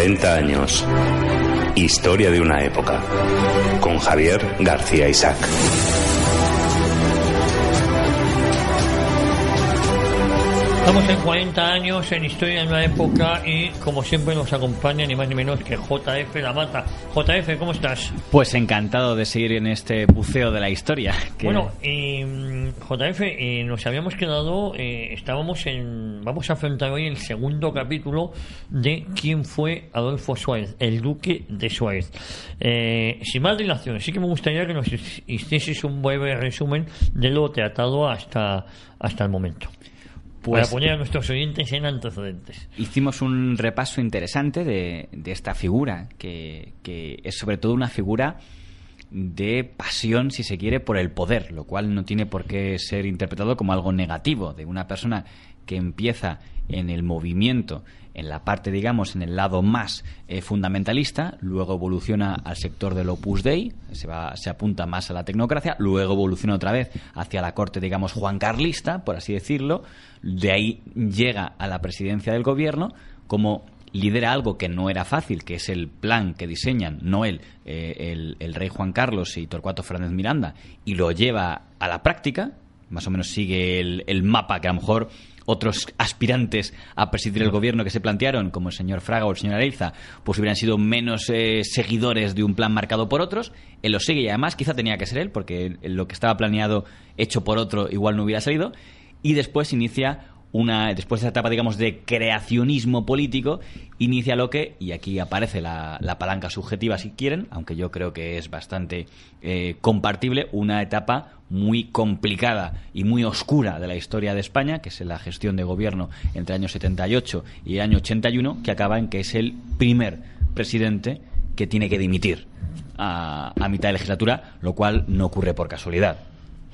40 años. Historia de una época. Con Javier García Isaac. Estamos en 40 años en historia en una época y como siempre nos acompaña ni más ni menos que JF La Mata. JF, ¿cómo estás? Pues encantado de seguir en este buceo de la historia. Bueno, mm, JF, eh, nos habíamos quedado, eh, estábamos en, vamos a afrontar hoy el segundo capítulo de quién fue Adolfo Suárez, el duque de Suárez. Eh, sin más dilación, sí que me gustaría que nos hicieses un breve resumen de lo tratado hasta, hasta el momento para pues poner a nuestros oyentes en antecedentes. Hicimos un repaso interesante de, esta figura, que, es sobre todo una figura de pasión, si se quiere, por el poder, lo cual no tiene por qué ser interpretado como algo negativo, de una persona que empieza en el movimiento en la parte, digamos, en el lado más eh, fundamentalista, luego evoluciona al sector del Opus Dei, se, va, se apunta más a la tecnocracia, luego evoluciona otra vez hacia la corte, digamos, juan carlista por así decirlo, de ahí llega a la presidencia del gobierno como lidera algo que no era fácil, que es el plan que diseñan, noel eh, el, rey Juan Carlos y Torcuato Fernández Miranda, y lo lleva a la práctica, más o menos sigue el, el mapa que a lo mejor otros aspirantes a presidir el gobierno que se plantearon, como el señor Fraga o el señor Areiza, pues hubieran sido menos eh, seguidores de un plan marcado por otros. Él lo sigue y además quizá tenía que ser él, porque lo que estaba planeado hecho por otro igual no hubiera salido. Y después inicia una, después de esa etapa, digamos, de creacionismo político, inicia lo que, y aquí aparece la, palanca subjetiva si quieren, aunque yo creo que es bastante eh, compartible, una etapa muy complicada y muy oscura de la historia de España, que es la gestión de gobierno entre el año 78 y el año 81, que acaba en que es el primer presidente que tiene que dimitir a mitad de legislatura, lo cual no ocurre por casualidad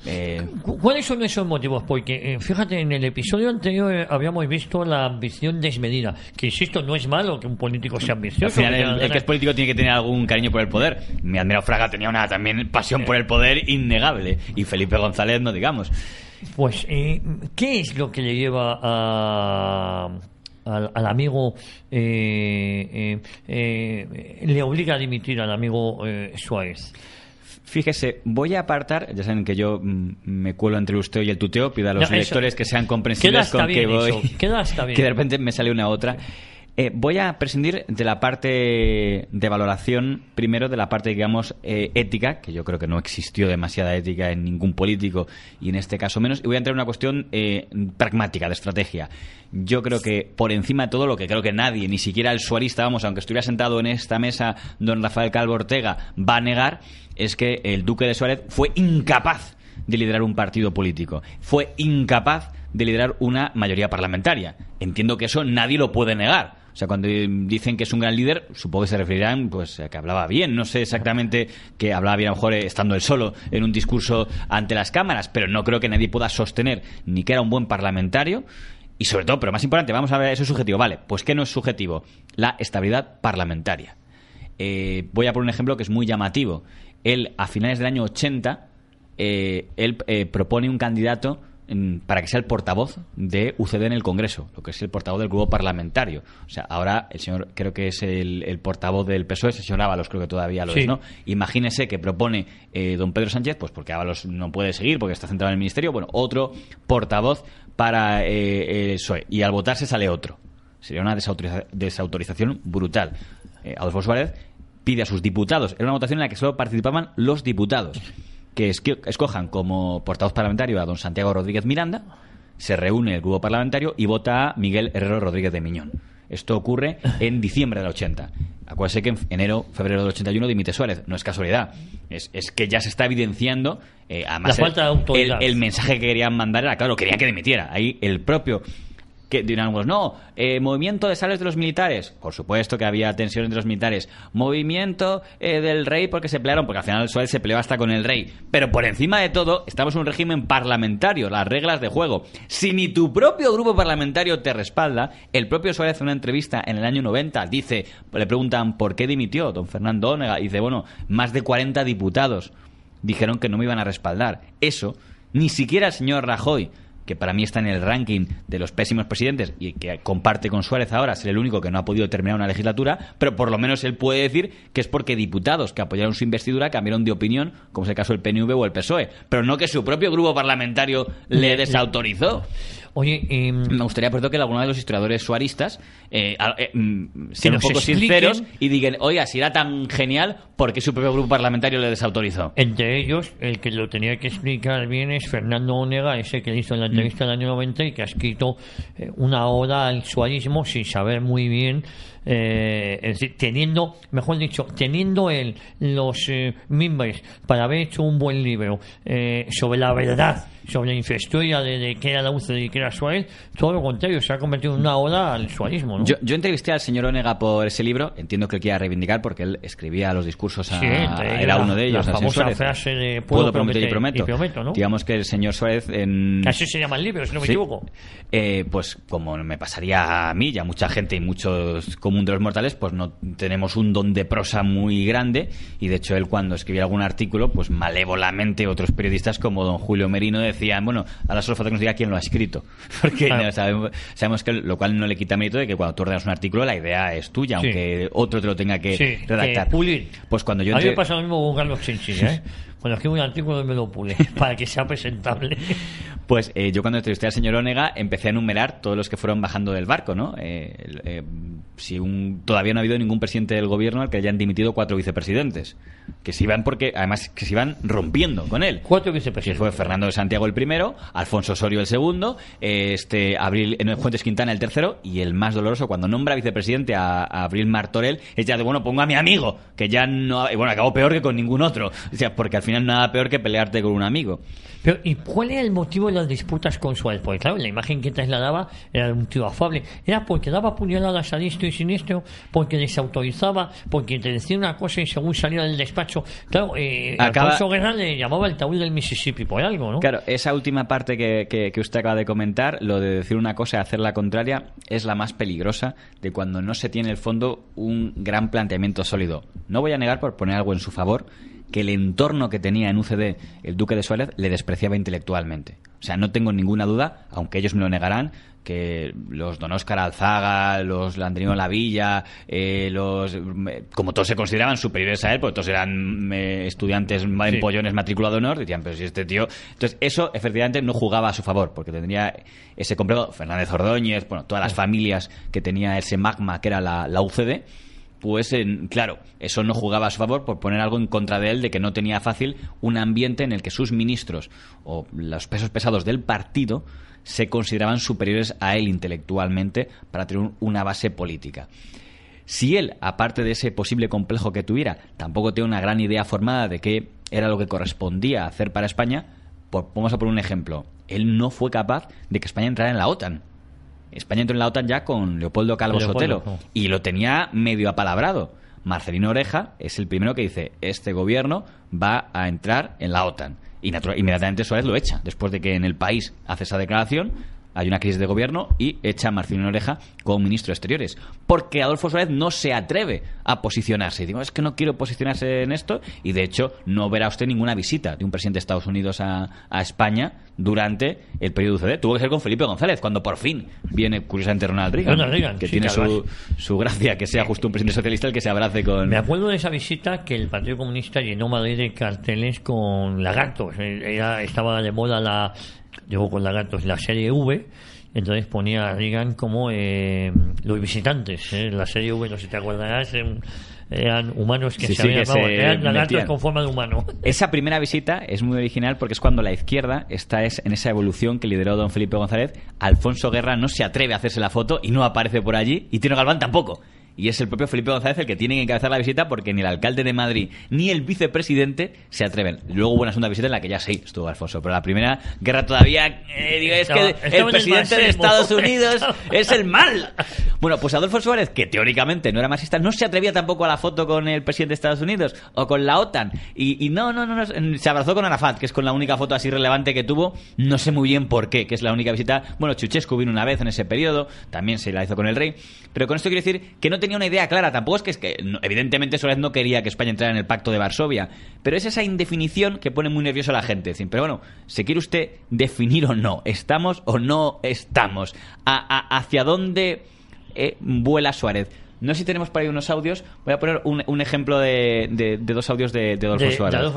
eh, ¿Cuáles son esos motivos? Porque eh, fíjate, en el episodio anterior eh, habíamos visto la ambición desmedida. Que insisto, no es malo que un político sea ambicioso. Al final, el, que es político tiene que tener algún cariño por el poder. Mi admirado Fraga tenía una también pasión por el poder innegable. Y Felipe González, no digamos. Pues, ¿qué es lo que le lleva al, amigo le obliga a dimitir al amigo Suárez. Fíjese, voy a apartar, ya saben que yo mm, me cuelo entre usted y el tuteo, pido a los lectores que sean comprensibles con que voy, que de repente me sale una otra. Eh, voy a prescindir de la parte de valoración, primero de la parte, digamos, eh, ética, que yo creo que no existió demasiada ética en ningún político y en este caso menos, y voy a entrar en una cuestión eh, pragmática, de estrategia. Yo creo que por encima de todo lo que creo que nadie, ni siquiera el suarista, vamos, aunque estuviera sentado en esta mesa don Rafael Calvo Ortega, va a negar, es que el duque de Suárez fue incapaz de liderar un partido político, fue incapaz de liderar una mayoría parlamentaria. Entiendo que eso nadie lo puede negar. O sea, cuando dicen que es un gran líder, supongo que se referirán pues, a que hablaba bien. No sé exactamente que hablaba bien, a lo mejor eh, estando él solo en un discurso ante las cámaras, pero no creo que nadie pueda sostener ni que era un buen parlamentario. Y sobre todo, pero más importante, vamos a ver, eso es subjetivo. Vale, pues ¿qué no es subjetivo? La estabilidad parlamentaria. Eh, voy a poner un ejemplo que es muy llamativo. Él, a finales del año 80, eh, él eh, propone un candidato mm, para que sea el portavoz de UCD en el Congreso, lo que es el portavoz del grupo parlamentario. O sea, ahora el señor, creo que es el, portavoz del PSOE, el señor Ábalos, creo que todavía lo es, ¿no? Imagínese que propone don Pedro Sánchez, pues porque Ábalos no puede seguir, porque está centrado en el ministerio, bueno, otro portavoz para el PSOE. Y al votar se sale otro. Sería una desautorización brutal. Eh, Adolfo Suárez pide a sus diputados, era una votación en la que solo participaban los diputados, que escojan como portavoz parlamentario a don Santiago Rodríguez Miranda, se reúne el grupo parlamentario y vota a Miguel Herrero Rodríguez de Miñón. Esto ocurre en diciembre del 80. sé que en enero, febrero del 81 dimite Suárez. No es casualidad. Es, que ya se está evidenciando. Eh, además, falta el, mensaje que querían mandar era, claro, quería que dimitiera. Ahí el propio que dirán no, eh, movimiento de sales de los militares. Por supuesto que había tensión entre los militares. Movimiento eh, del rey porque se pelearon, porque al final Suárez se peleó hasta con el rey. Pero por encima de todo, estamos en un régimen parlamentario, las reglas de juego. Si ni tu propio grupo parlamentario te respalda, el propio Suárez en una entrevista en el año 90 dice, le preguntan por qué dimitió don Fernando Onega, y dice, bueno, más de 40 diputados dijeron que no me iban a respaldar. Eso, ni siquiera el señor Rajoy que para mí está en el ranking de los pésimos presidentes y que comparte con Suárez ahora, ser el único que no ha podido terminar una legislatura, pero por lo menos él puede decir que es porque diputados que apoyaron su investidura cambiaron de opinión, como es el caso del PNV o el PSOE, pero no que su propio grupo parlamentario le desautorizó. Oye, em, me gustaría, por que alguno de los historiadores suaristas eh, eh mm, sean un poco sinceros y digan, oiga, si era tan genial, ¿por qué su propio grupo parlamentario le desautorizó? Entre ellos, el que lo tenía que explicar bien es Fernando Onega, ese que hizo la mm. entrevista del año 90 y que ha escrito eh, una hora al suarismo sin saber muy bien, eh, es decir, teniendo, mejor dicho, teniendo él los mimbres para haber hecho un buen libro sobre la verdad, sobre la infraestructura de, de qué era la UCD y qué era Suárez, todo lo contrario, se ha convertido en una ola al suarismo. Yo, entrevisté al señor Onega por ese libro, entiendo que él quería reivindicar porque él escribía los discursos, era uno de ellos. La famosa frase puedo, prometer, y prometo. Digamos que el señor Suárez en... Así se llama el libro, si no me equivoco. Eh, pues como me pasaría a mí y a mucha gente y muchos común de los mortales, pues no tenemos un don de prosa muy grande y de hecho él cuando escribía algún artículo, pues malévolamente otros periodistas como don Julio Merino decían, bueno, a solo falta que nos diga quién lo ha escrito. Porque sabemos, que lo cual no le quita mérito de que cuando tú ordenas un artículo la idea es tuya, aunque otro te lo tenga que redactar. Pues cuando yo A mí me pasa lo mismo con Carlos Chinchilla, ¿eh? Cuando escribo un artículo me lo pule para que sea presentable. Pues eh, yo cuando entrevisté al señor Onega empecé a enumerar todos los que fueron bajando del barco, ¿no? Eh, eh, si todavía no ha habido ningún presidente del gobierno al que hayan dimitido cuatro vicepresidentes, que se iban porque, además, que se iban rompiendo con él. Cuatro vicepresidentes. fue Fernando de Santiago el primero, Alfonso Osorio el segundo, este Abril Fuentes Quintana el tercero y el más doloroso cuando nombra vicepresidente a, Abril Martorell es ya de bueno pongo a mi amigo que ya no bueno acabó peor que con ningún otro, o sea porque al final nada peor que pelearte con un amigo. Pero, ¿y cuál era el motivo de las disputas con Suárez? Porque claro, la imagen que trasladaba era de un tío afable. Era porque daba puñaladas a listo y siniestro, porque desautorizaba, porque te decía una cosa y según salía del despacho. Claro, eh, Alfonso Guerra le llamaba el taúl del Mississippi por algo, ¿no? Claro, esa última parte que, que, que usted acaba de comentar, lo de decir una cosa y hacer la contraria, es la más peligrosa de cuando no se tiene en el fondo un gran planteamiento sólido. No voy a negar por poner algo en su favor que el entorno que tenía en UCD el duque de Suárez le despreciaba intelectualmente. O sea, no tengo ninguna duda, aunque ellos me lo negarán, que los don Oscar Alzaga, los Landrino La Villa, eh, los, como todos se consideraban superiores a él, porque todos eran estudiantes empollones matriculados de honor, decían, pero si este tío... Entonces, eso, efectivamente, no jugaba a su favor, porque tendría ese complejo, Fernández Ordóñez, bueno, todas las familias que tenía ese magma que era la, la UCD, pues claro, eso no jugaba a su favor por poner algo en contra de él, de que no tenía fácil un ambiente en el que sus ministros o los pesos pesados del partido se consideraban superiores a él intelectualmente para tener una base política. Si él, aparte de ese posible complejo que tuviera, tampoco tenía una gran idea formada de qué era lo que correspondía hacer para España, por, pues, vamos a poner un ejemplo, él no fue capaz de que España entrara en la OTAN España entró en la OTAN ya con Leopoldo Calvo Sotelo y lo tenía medio apalabrado. Marcelino Oreja es el primero que dice, este gobierno va a entrar en la OTAN. Y inmediatamente Suárez lo echa, después de que en el país hace esa declaración, hay una crisis de gobierno y echa a Marcelino Oreja como ministro de Exteriores. Porque Adolfo Suárez no se atreve a posicionarse. Digo, es que no quiero posicionarse en esto y de hecho no verá usted ninguna visita de un presidente de Estados Unidos a, España durante el periodo de UCD. Tuvo que ser con Felipe González, cuando por fin viene curiosamente Ronald Reagan, que tiene su, su, gracia, que sea justo un presidente socialista el que se abrace con... Me acuerdo de esa visita que el Partido Comunista llenó Madrid de carteles con lagartos. Era, estaba de moda la llegó con Lagartos la Serie V, entonces ponía a Reagan como eh, los visitantes. Eh. en La Serie V, no sé si te acuerdas eran humanos que se habían eran con forma de humano. Esa primera visita es muy original porque es cuando la izquierda está en esa evolución que lideró don Felipe González. Alfonso Guerra no se atreve a hacerse la foto y no aparece por allí, y Tino Galván tampoco y es el propio Felipe González el que tiene que encabezar la visita porque ni el alcalde de Madrid ni el vicepresidente se atreven. Luego hubo una segunda visita en la que ya sí estuvo Alfonso, pero la primera guerra todavía eh, es que el presidente de Estados Unidos es el mal. Bueno, pues Adolfo Suárez, que teóricamente no era marxista, no se atrevía tampoco a la foto con el presidente de Estados Unidos o con la OTAN y, no, no, no, no, se abrazó con Arafat, que es con la única foto así relevante que tuvo, no sé muy bien por qué, que es la única visita. Bueno, Chuchescu vino una vez en ese periodo, también se la hizo con el rey, pero con esto quiero decir que no te tenía una idea clara, tampoco es que, es que evidentemente Suárez no quería que España entrara en el pacto de Varsovia, pero es esa indefinición que pone muy nervioso a la gente. Decir, pero bueno, ¿se quiere usted definir o no? ¿Estamos o no estamos? hacia dónde eh, vuela Suárez? No sé si tenemos para ahí unos audios. Voy a poner un, ejemplo de, dos audios de, Adolfo Suárez.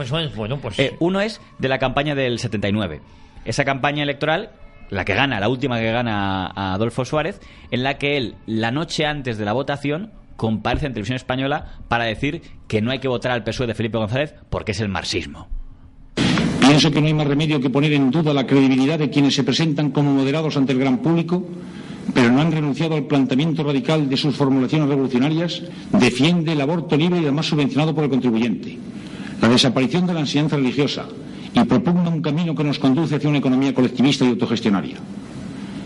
Pues eh, uno es de la campaña del 79. Esa campaña electoral la que gana, la última que gana a Adolfo Suárez, en la que él, la noche antes de la votación, comparece en televisión española para decir que no hay que votar al PSOE de Felipe González porque es el marxismo. Pienso que no hay más remedio que poner en duda la credibilidad de quienes se presentan como moderados ante el gran público, pero no han renunciado al planteamiento radical de sus formulaciones revolucionarias, defiende el aborto libre y además subvencionado por el contribuyente. La desaparición de la enseñanza religiosa, y propugna un camino que nos conduce hacia una economía colectivista y autogestionaria.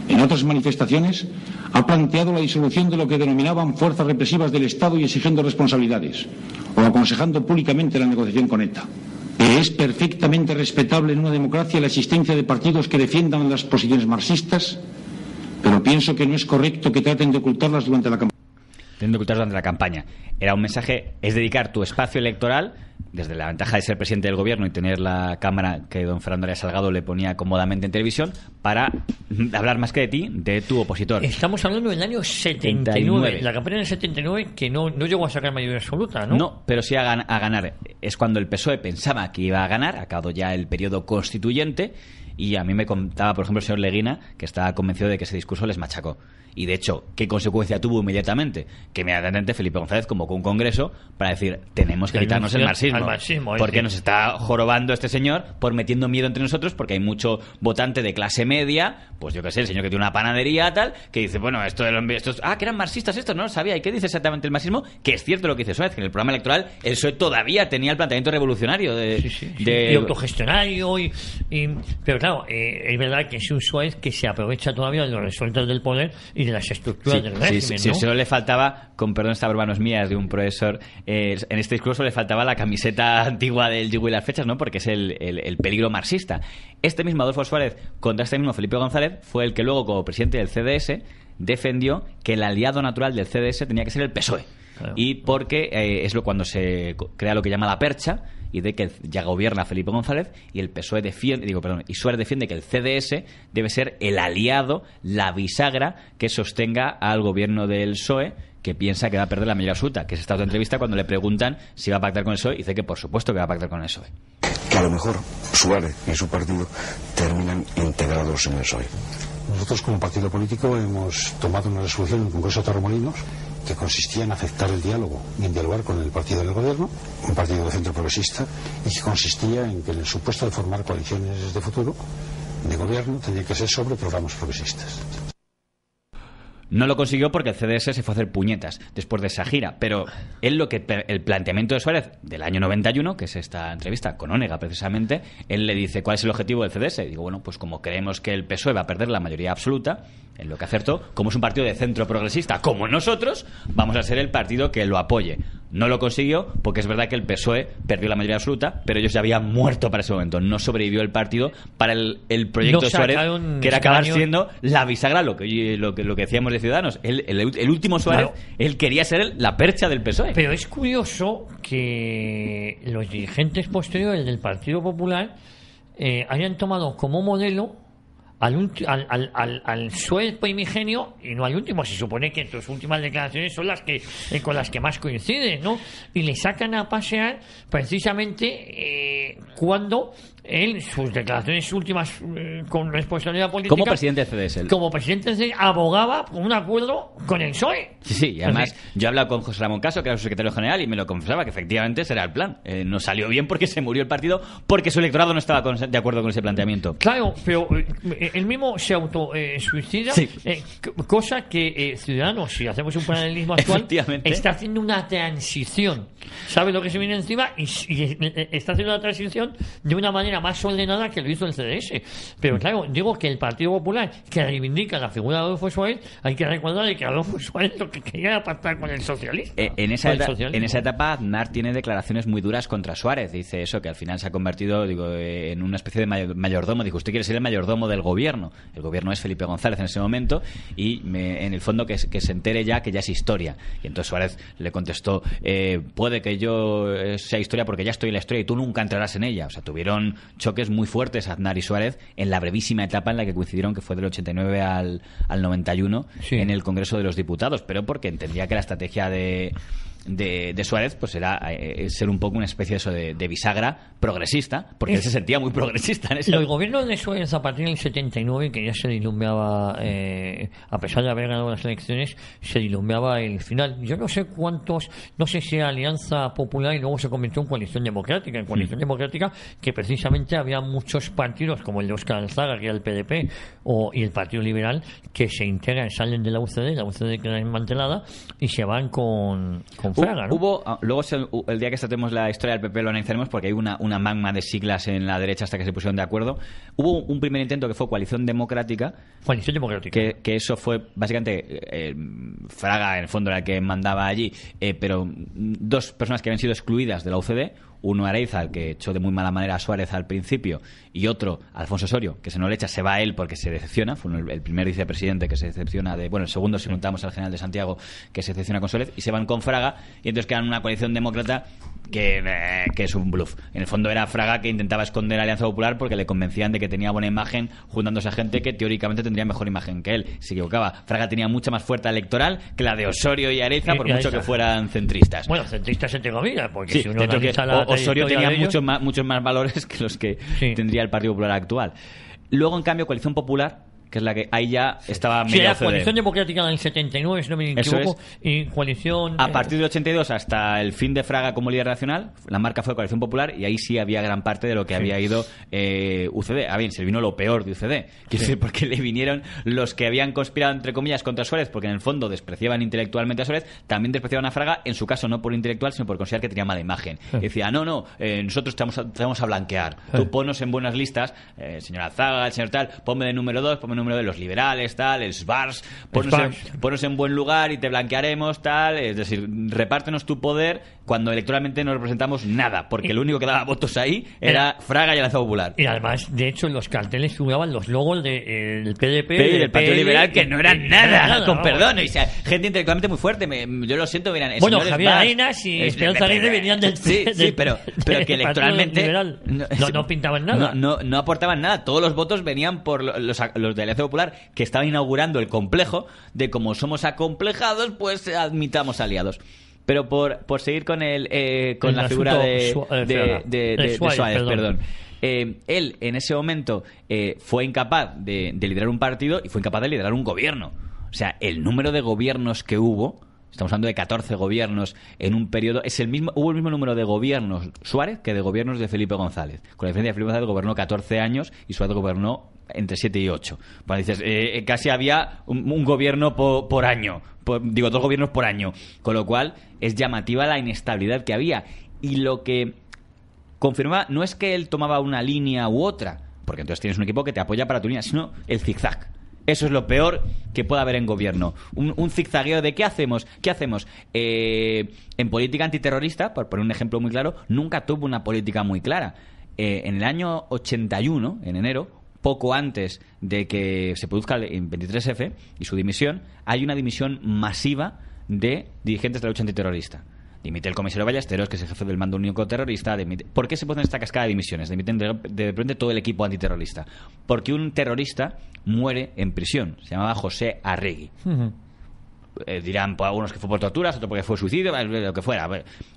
En otras manifestaciones ha planteado la disolución de lo que denominaban fuerzas represivas del Estado y exigiendo responsabilidades, o aconsejando públicamente la negociación con ETA. Es perfectamente respetable en una democracia la existencia de partidos que defiendan las posiciones marxistas, pero pienso que no es correcto que traten de ocultarlas durante la campaña teniendo durante la campaña. Era un mensaje, es dedicar tu espacio electoral, desde la ventaja de ser presidente del gobierno y tener la cámara que don Fernando Arias Salgado le ponía cómodamente en televisión, para hablar más que de ti, de tu opositor. Estamos hablando del año 79, la campaña del 79 que no, llegó a sacar mayoría absoluta, ¿no? No, pero sí a, ganar. Es cuando el PSOE pensaba que iba a ganar, acabado ya el periodo constituyente, y a mí me contaba, por ejemplo, el señor Leguina, que estaba convencido de que ese discurso les machacó. Y de hecho, ¿qué consecuencia tuvo inmediatamente? Que inmediatamente Felipe González convocó un congreso para decir, tenemos que quitarnos el marxismo. porque nos está jorobando este señor por metiendo miedo entre nosotros, porque hay mucho votante de clase media, pues yo qué sé, el señor que tiene una panadería tal, que dice, bueno, esto de los... Estos, ah, que eran marxistas estos, no lo sabía. ¿Y qué dice exactamente el marxismo? Que es cierto lo que dice Suárez, que en el programa electoral el PSOE todavía tenía el planteamiento revolucionario de... Y autogestionario y, pero claro, eh, es verdad que es un Suárez que se aprovecha todavía de los resueltos del poder de las estructuras solo le faltaba, con perdón, esta broma no de un profesor, eh, en este discurso le faltaba la camiseta antigua del yugo y las fechas, ¿no? Porque es el, peligro marxista. Este mismo Adolfo Suárez, contra este mismo Felipe González, fue el que luego, como presidente del CDS, defendió que el aliado natural del CDS tenía que ser el PSOE. Y porque eh, es lo cuando se crea lo que llama la percha, y de que ya gobierna Felipe González y el PSOE defiende, digo, perdón, y Suárez defiende que el CDS debe ser el aliado, la bisagra que sostenga al gobierno del PSOE que piensa que va a perder la mayoría absoluta, que es estado otra entrevista cuando le preguntan si va a pactar con el PSOE y dice que por supuesto que va a pactar con el PSOE. Que a lo mejor Suárez y su partido terminan integrados en el PSOE. Nosotros como partido político hemos tomado una resolución en el Congreso de Torremolinos que consistía en aceptar el diálogo y en dialogar con el partido del gobierno, un partido de centro progresista, y que consistía en que en el supuesto de formar coaliciones de futuro de gobierno tenía que ser sobre programas progresistas. No lo consiguió porque el CDS se fue a hacer puñetas después de esa gira. Pero él lo que el planteamiento de Suárez del año 91, que es esta entrevista con Onega precisamente, él le dice cuál es el objetivo del CDS. digo, bueno, pues como creemos que el PSOE va a perder la mayoría absoluta, en lo que acertó, como es un partido de centro progresista como nosotros, vamos a ser el partido que lo apoye. No lo consiguió porque es verdad que el PSOE perdió la mayoría absoluta, pero ellos ya habían muerto para ese momento. No sobrevivió el partido para el, proyecto Suárez, que era acabar siendo la bisagra, lo que, lo que, lo que Ciudadanos. El, último Suárez, él quería ser la percha del PSOE. Pero es curioso que los dirigentes posteriores del Partido Popular eh, hayan tomado como modelo al, al, al, al sueldo primigenio y no al último. Se supone que sus últimas declaraciones son las que eh, con las que más coinciden, ¿no? Y le sacan a pasear precisamente eh, cuando en sus declaraciones últimas eh, con responsabilidad política. Como presidente de CDS. Como presidente de CDS, abogaba por un acuerdo con el PSOE. Sí, y además yo he hablado con José Ramón Caso, que era su secretario general, y me lo confesaba que efectivamente ese era el plan. Eh, no salió bien porque se murió el partido, porque su electorado no estaba de acuerdo con ese planteamiento. Claro, pero eh, él mismo se autosuicida, sí. cosa que Ciudadanos, si hacemos un paralelismo actual, está haciendo una transición. Sabe lo que se viene encima y, y está haciendo una transición de una manera más nada que lo hizo el CDS. Pero claro, digo que el Partido Popular, que reivindica la figura de Adolfo Suárez, hay que recordar que Adolfo Suárez lo que quería era pactar con el socialista. Eh, en, esa etapa, en esa etapa, Aznar tiene declaraciones muy duras contra Suárez. Dice eso, que al final se ha convertido digo, en una especie de mayordomo. Dijo, usted quiere ser el mayordomo del gobierno. El gobierno es Felipe González en ese momento y en el fondo que, que, se entere ya que ya es historia. Y entonces Suárez le contestó, eh, puede que yo eh, sea historia porque ya estoy en la historia y tú nunca entrarás en ella. O sea, tuvieron choques muy fuertes Aznar y Suárez en la brevísima etapa en la que coincidieron, que fue del 89 al, al 91, en el Congreso de los Diputados, pero porque entendía que la estrategia de, de, Suárez pues era eh, ser un poco una especie eso de, bisagra progresista, porque él se sentía muy progresista en ese El de Suárez a partir del 79, que ya se dilumbeaba eh, a pesar de haber ganado las elecciones, se dilumbeaba el final. Yo no sé cuántos, no sé si era Alianza Popular y luego se convirtió en Coalición Democrática. En Coalición hmm. Democrática, que precisamente había muchos partidos, como el de Oscar Alzaga, que era el PDP, o, y el Partido Liberal, que se integran, salen de la UCD, la UCD queda desmantelada, y se van con Hubo, ah, luego el día que tratemos la historia del PP lo analizaremos porque hay una, magma de siglas en la derecha hasta que se pusieron de acuerdo. Hubo un primer intento que fue Coalición Democrática. Coalición Democrática. Que, eso fue básicamente eh, Fraga, en el fondo, era que mandaba allí, eh, pero mm, dos personas que habían sido excluidas de la UCD uno Areiza, que echó de muy mala manera a Suárez al principio, y otro, Alfonso Osorio, que se no le echa, se va a él porque se decepciona, fue el primer vicepresidente que se decepciona de, bueno, el segundo si contamos al general de Santiago, que se decepciona con Suárez, y se van con Fraga, y entonces quedan una coalición demócrata eh, que, es un bluff. En el fondo era Fraga que intentaba esconder a Alianza Popular porque le convencían de que tenía buena imagen juntándose a gente que teóricamente tendría mejor imagen que él. Se equivocaba. Fraga tenía mucha más fuerza electoral que la de Osorio y Areiza, por mucho que fueran centristas. Bueno, centristas entre comillas, porque si uno la Osorio tenía muchos más, valores que los que tendría el Partido Popular actual. Luego, en cambio, Coalición Popular que es la que ahí ya estaba medio sí, la coalición democrática del 79, si no me equivoco, y coalición... A eh, partir del 82 hasta el fin de Fraga como líder nacional, la marca fue coalición popular y ahí sí había gran parte de lo que había ido eh, UCD. Ah, bien, se vino lo peor de UCD. Quiero decir, porque le vinieron los que habían conspirado, entre comillas, contra Suárez, porque en el fondo despreciaban intelectualmente a Suárez, también despreciaban a Fraga, en su caso no por intelectual, sino por considerar que tenía mala imagen. decía, ah, no, no, eh, nosotros te vamos, a, blanquear. Tú ponos en buenas listas, señora Zaga, el señor tal, ponme de número 2, ponme de de los liberales, tal, el SBARS ponos, en, en buen lugar y te blanquearemos, tal. Es decir, repártenos tu poder cuando electoralmente no representamos nada, porque el único que daba votos ahí era Fraga y el Popular. Y además, de hecho, en los carteles jugaban los logos eh, del de, PDP y del Partido Liberal, que no eran nada, con perdón. gente intelectualmente muy fuerte, yo lo siento, miran. Bueno, Javier Arenas y Esperanza venían del pero, que electoralmente. No, pintaban nada. No, aportaban nada. Todos los votos venían por los de Alianza Popular, que estaba inaugurando el complejo de como somos acomplejados, pues eh, admitamos aliados. Pero por, por seguir con, el, eh, con la figura eh, de, de, Suárez, él en ese momento fue incapaz de, de liderar un partido y fue incapaz de liderar un gobierno. O sea, el número de gobiernos que hubo Estamos hablando de 14 gobiernos en un periodo. Es el mismo, hubo el mismo número de gobiernos Suárez que de gobiernos de Felipe González. Con la diferencia de Felipe González gobernó 14 años y Suárez gobernó entre 7 y 8. Bueno, dices, eh, eh, casi había un, gobierno por año, digo, dos gobiernos por año. Con lo cual es llamativa la inestabilidad que había. Y lo que confirmaba no es que él tomaba una línea u otra, porque entonces tienes un equipo que te apoya para tu línea, sino el zigzag eso es lo peor que puede haber en gobierno. Un, zigzagueo de qué hacemos, qué hacemos. Eh, en política antiterrorista, por poner un ejemplo muy claro, nunca tuvo una política muy clara. Eh, en el año 81, en enero, poco antes de que se produzca el 23F y su dimisión, hay una dimisión masiva de dirigentes de la lucha antiterrorista. Dimite el comisario Ballesteros, que es el jefe del mando único terrorista. ¿Por qué se pone esta cascada de dimisiones? Dimiten de, repente todo el equipo antiterrorista. Porque un terrorista muere en prisión. Se llamaba José Arregui. Eh, dirán pues, algunos que fue por torturas, otros porque fue suicidio, eh, lo que fuera.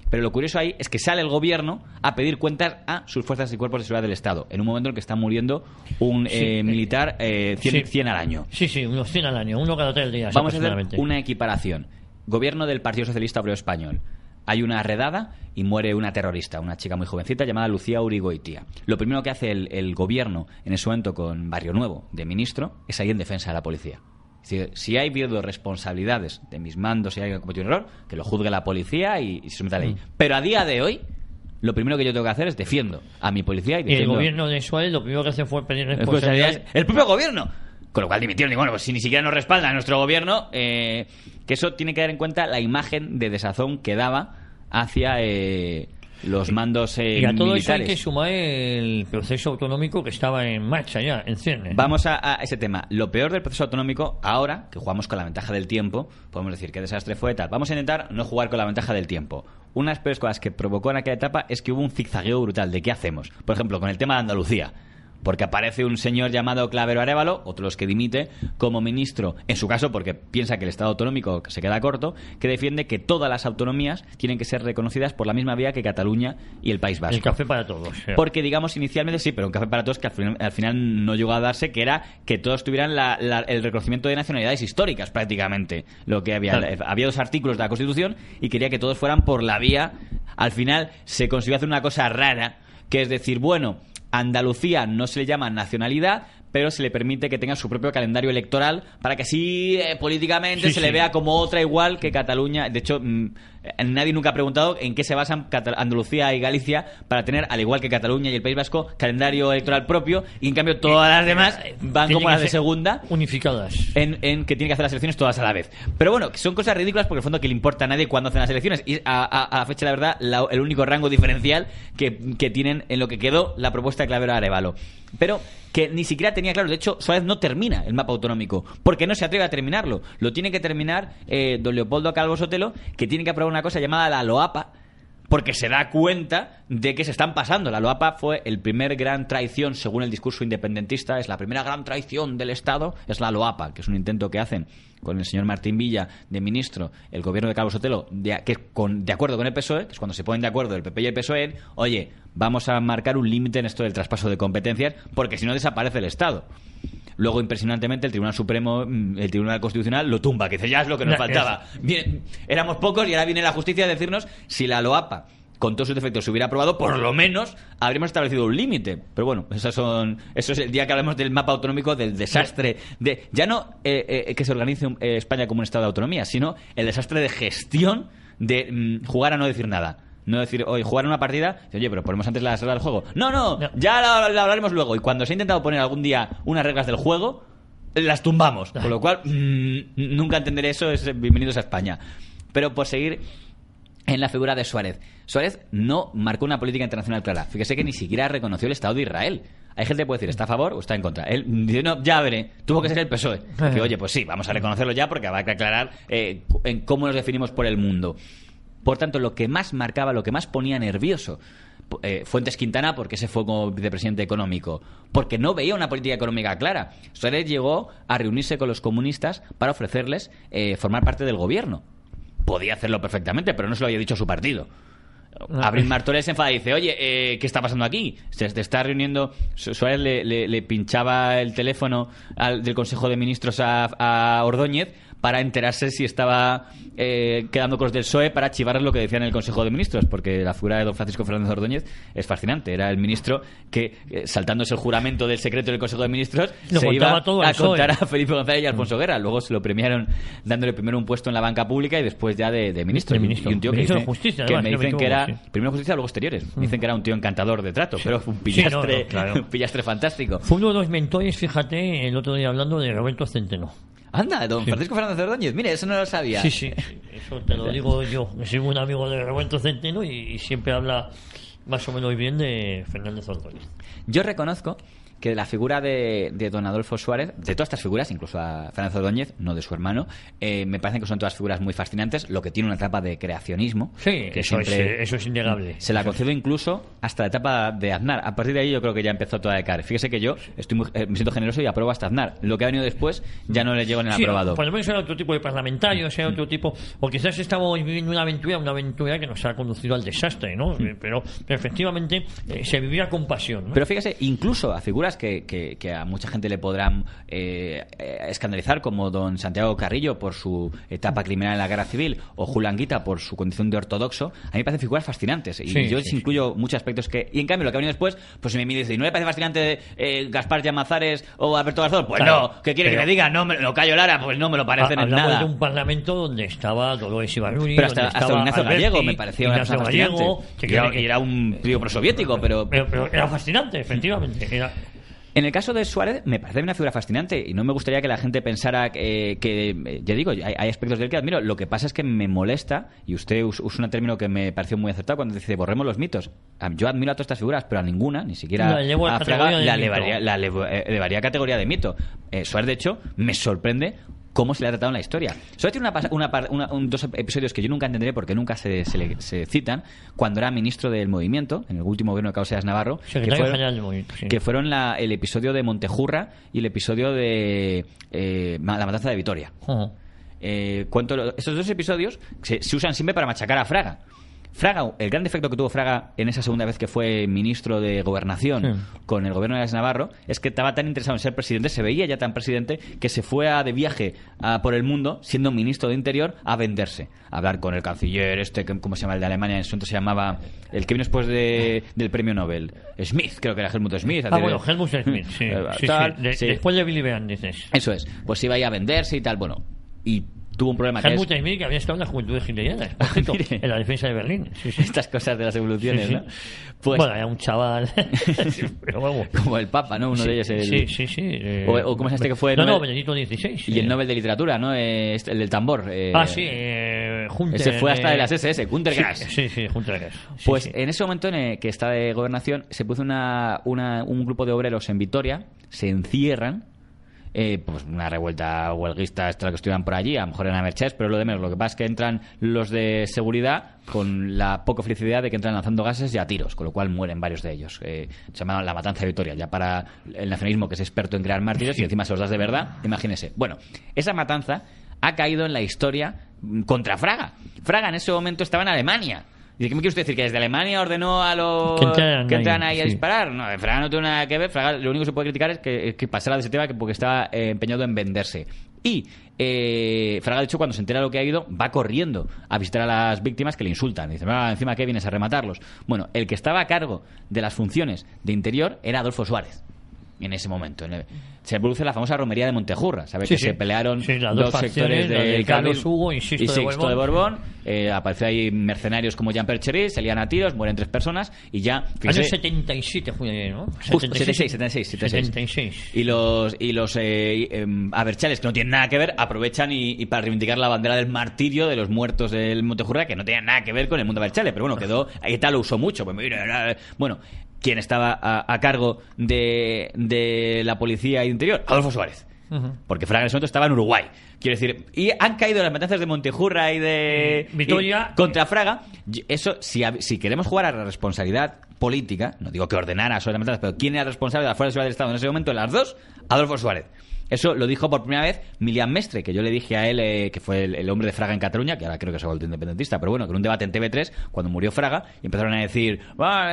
Pero lo curioso ahí es que sale el gobierno a pedir cuentas a sus fuerzas y cuerpos de seguridad del Estado, en un momento en que está muriendo un eh, militar 100, al año. Sí, sí, unos 100 al año, uno cada tres días. Vamos a hacer una equiparación. Gobierno del Partido Socialista Obrero Español hay una redada y muere una terrorista, una chica muy jovencita llamada Lucía Urigoitia. Lo primero que hace el, gobierno en ese momento con Barrio Nuevo, de ministro, es ahí en defensa de la policía. si hay habido responsabilidades de mis mandos, si hay alguien ha cometido un error, que lo juzgue la policía y, se someta a ley. Mm. Pero a día de hoy, lo primero que yo tengo que hacer es defiendo a mi policía y El gobierno de Suárez lo primero que hace fue pedir responsabilidades. ¡El propio gobierno! Con lo cual dimitieron. Y bueno, pues si ni siquiera nos respalda nuestro gobierno, eh, que eso tiene que dar en cuenta la imagen de desazón que daba hacia eh, los mandos eh, militares. y todo que sumar el proceso autonómico que estaba en marcha ya en cierne. vamos a, ese tema lo peor del proceso autonómico ahora que jugamos con la ventaja del tiempo podemos decir que desastre fue tal vamos a intentar no jugar con la ventaja del tiempo una de las peores cosas que provocó en aquella etapa es que hubo un zigzagueo brutal de qué hacemos por ejemplo con el tema de Andalucía porque aparece un señor llamado Clavero Arevalo, otro los que dimite, como ministro, en su caso porque piensa que el Estado autonómico se queda corto, que defiende que todas las autonomías tienen que ser reconocidas por la misma vía que Cataluña y el País Vasco. El café para todos. Porque, digamos, inicialmente sí, pero un café para todos que al final, no llegó a darse, que era que todos tuvieran el reconocimiento de nacionalidades históricas, prácticamente. Lo que había, había dos artículos de la Constitución y quería que todos fueran por la vía. Al final se consiguió hacer una cosa rara, que es decir, bueno, Andalucía no se le llama nacionalidad, pero se le permite que tenga su propio calendario electoral para que así eh, políticamente se le vea como otra igual que Cataluña. De hecho, mm, nadie nunca ha preguntado en qué se basan Andalucía y Galicia para tener, al igual que Cataluña y el País Vasco, calendario electoral propio y en cambio todas las demás eh, eh, van como las de segunda. Unificadas. En, que tiene que hacer las elecciones todas a la vez. Pero bueno, son cosas ridículas porque en el fondo que le importa a nadie cuando hacen las elecciones. Y a, fecha, la verdad, el único rango diferencial que, tienen en lo que quedó la propuesta de Clavero Arevalo. Pero que ni siquiera tenía claro. De hecho, Suárez no termina el mapa autonómico porque no se atreve a terminarlo. Lo tiene que terminar eh, don Leopoldo Calvo Sotelo, que tiene que aprobar una una cosa llamada la LOAPA, porque se da cuenta de que se están pasando. La LOAPA fue el primer gran traición, según el discurso independentista, es la primera gran traición del Estado, es la LOAPA, que es un intento que hacen con el señor Martín Villa de ministro, el gobierno de Carlos Sotelo, de, que con, de acuerdo con el PSOE, es cuando se ponen de acuerdo el PP y el PSOE, oye, vamos a marcar un límite en esto del traspaso de competencias, porque si no desaparece el Estado. Luego, impresionantemente, el Tribunal Supremo, mm, el Tribunal Constitucional, lo tumba, que dice, ya es lo que nos faltaba. Bien, éramos pocos y ahora viene la justicia a decirnos si la LOAPA con todos sus defectos se hubiera aprobado, por lo menos habríamos establecido un límite. Pero bueno, esas son, eso es el día que hablamos del mapa autonómico, del desastre de ya no eh, eh, que se organice eh, España como un estado de autonomía, sino el desastre de gestión de mm, jugar a no decir nada. No decir, hoy jugar una partida, oye, pero ponemos antes la reglas del juego. No, no, ya la, hablaremos luego. Y cuando se ha intentado poner algún día unas reglas del juego, las tumbamos. Con lo cual, mm, nunca entenderé eso, es eh, bienvenidos a España. Pero por seguir en la figura de Suárez. Suárez no marcó una política internacional clara. Fíjese que ni siquiera reconoció el Estado de Israel. Hay gente que puede decir, ¿está a favor o está en contra? Él dice, no, ya veré. Tuvo que ser el PSOE. Que, oye, pues sí, vamos a reconocerlo ya porque va que aclarar eh, en cómo nos definimos por el mundo. Por tanto, lo que más marcaba, lo que más ponía nervioso eh, Fuentes Quintana porque se fue como vicepresidente económico, porque no veía una política económica clara. Suárez llegó a reunirse con los comunistas para ofrecerles eh, formar parte del gobierno. Podía hacerlo perfectamente, pero no se lo había dicho su partido. Ah. Abril Martorell se enfada y dice, oye, eh, ¿qué está pasando aquí? Se está reuniendo, Suárez le, pinchaba el teléfono del Consejo de Ministros a, a Ordóñez para enterarse si estaba eh, quedando con los del PSOE para chivarles lo que decían en el Consejo de Ministros, porque la figura de don Francisco Fernández Ordóñez es fascinante. Era el ministro que, eh, saltándose el juramento del secreto del Consejo de Ministros, lo se a e. contar a Felipe González y a mm. Alfonso Guerra. Luego se lo premiaron dándole primero un puesto en la banca pública y después ya de, ministro. De ministro. Y un tío que, justicia, me dicen que era, primero justicia, luego exteriores. Me mm. dicen que era un tío encantador de trato, pero un pillastre, un pillastre fantástico. Fue uno de los mentores, fíjate, el otro día hablando de Roberto Centeno. Anda, don Francisco Fernández Ordóñez, mire, eso no lo sabía. Sí, sí, eso te lo digo yo. Soy un amigo de Roberto Centeno y, y siempre habla más o menos bien de Fernández Ordóñez. Yo reconozco que la figura de, don Adolfo Suárez, de todas estas figuras, incluso a Fernando Doñez no de su hermano, eh, me parecen que son todas figuras muy fascinantes, lo que tiene una etapa de creacionismo. que eso, siempre es, eh, eso es innegable. Se la concedo incluso hasta la etapa de Aznar. A partir de ahí yo creo que ya empezó toda a decaer. Fíjese que yo estoy eh, me siento generoso y apruebo hasta Aznar. Lo que ha venido después ya no le llevo en el aprobado. Por lo menos era otro tipo de parlamentario, sea otro tipo... O quizás estamos viviendo una aventura, una aventura que nos ha conducido al desastre, ¿no? Hmm. Pero, efectivamente se vivía con pasión. Pero fíjese, incluso a figuras que, a mucha gente le podrán eh, eh, escandalizar, como don Santiago Carrillo por su etapa criminal en la guerra civil o Julanguita por su condición de ortodoxo, a mí me parecen figuras fascinantes. Y yo les incluyo muchos aspectos que. Y en cambio, lo que ha venido después, pues si me dice, ¿no le parece fascinante eh, Gaspar Llamazares o Alberto Garzón? Pues no, ¿qué quiere que me diga? No, me lo callo Lara, pues no me lo parece en nada. de un parlamento donde estaba Dolores hasta, hasta Ignacio Gallego me parecía fascinante. Que, era, un trío prosoviético, pero... Pero, pero... era fascinante, efectivamente. Era en el caso de Suárez, me parece una figura fascinante y no me gustaría que la gente pensara que, eh, eh, ya digo, hay, aspectos de él que admiro. Lo que pasa es que me molesta, y usted usa un término que me pareció muy acertado cuando dice borremos los mitos. Yo admiro a todas estas figuras, pero a ninguna, ni siquiera la a, Fraga, la elevaría, la eh, categoría de mito. Suárez, de hecho, me sorprende cómo se le ha tratado en la historia. Solo tiene dos episodios que yo nunca entenderé porque nunca se, citan, cuando era ministro del movimiento, en el último gobierno de Causas Navarro, que, fueron, el episodio de Montejurra y el episodio de eh, La Matanza de Vitoria. Eh, estos dos episodios se usan siempre para machacar a Fraga. Fraga, el gran defecto que tuvo Fraga en esa segunda vez que fue ministro de Gobernación con el gobierno de Alex Navarro es que estaba tan interesado en ser presidente, se veía ya tan presidente, que se fue de viaje por el mundo, siendo ministro de Interior, a venderse. A hablar con el canciller, este, ¿cómo se llama? El de Alemania, en su se llamaba. El que vino después del premio Nobel. Smith, creo que era Helmut Smith. Ah, bueno, Helmut Smith, sí. Eh, después de Billy dices. Eso es. Pues iba a a venderse y tal. Bueno, y tuvo un problema. Helmut que había estado en la juventud de hitleriana, en la defensa de Berlín. Estas cosas de las evoluciones, ¿no? Pues- bueno, era un chaval. Como el Papa, ¿no? Uno de ellos. El... Sí, sí, sí. Eh, o, ¿cómo es este que fue? No, no, Benedicto XVI. Y el eh. Nobel de Literatura, ¿no? Eh, este, el del tambor. Ah, sí, se Ese fue hasta de las SS, countergas Sí, sí, countergas pues en ese momento en que está de gobernación, se puso una, un grupo de obreros en Vitoria, se encierran eh, pues una revuelta huelguista hasta la que estuvieron por allí, a lo mejor en la Merchés, pero lo de menos. Lo que pasa es que entran los de seguridad con la poca felicidad de que entran lanzando gases y a tiros, con lo cual mueren varios de ellos. Eh, se llama la matanza de Victoria, ya para el nacionalismo que es experto en crear mártires y encima se los das de verdad, imagínese. Bueno, esa matanza ha caído en la historia contra Fraga. Fraga en ese momento estaba en Alemania y ¿qué me quiere usted decir? ¿Que desde Alemania ordenó a los que entran, ahí, a disparar? No, Fraga no tiene nada que ver. lo único que se puede criticar es que, que pasara de ese tema porque estaba eh, empeñado en venderse. Y eh, Fraga, de hecho, cuando se entera lo que ha ido, va corriendo a visitar a las víctimas que le insultan. Dice, ah, encima que vienes a rematarlos. Bueno, el que estaba a cargo de las funciones de interior era Adolfo Suárez en ese momento. Se produce la famosa romería de Montejurra, ¿sabes? que se pelearon sí, dos, sectores del Carlos Hugo insisto, y Sixto de Borbón. Eh, ahí mercenarios como Jean Perchery, salían a tiros, mueren tres personas y ya... Año 77 ¿no? 76, 76, 76. Y los, y los eh, em, que no tienen nada que ver, aprovechan y, para reivindicar la bandera del martirio de los muertos del Montejurra, que no tenían nada que ver con el mundo aberchales, pero bueno, quedó... Ahí tal lo usó mucho. Pues bueno, quien estaba a, cargo de, de, la policía interior, Adolfo Suárez. Porque Fraga en ese momento estaba en Uruguay. Quiero decir, y han caído las matanzas de Montejurra y de. Mm, Vitoña contra Fraga. Eso, si, si queremos jugar a la responsabilidad política, no digo que ordenara sobre las matanzas, pero ¿quién era responsable de la Fuerza Seguridad del Estado en ese momento? las dos, Adolfo Suárez. Eso lo dijo por primera vez Milian Mestre, que yo le dije a él, eh, que fue el, hombre de Fraga en Cataluña, que ahora creo que se ha vuelto independentista, pero bueno, que en un debate en TV3, cuando murió Fraga, y empezaron a decir,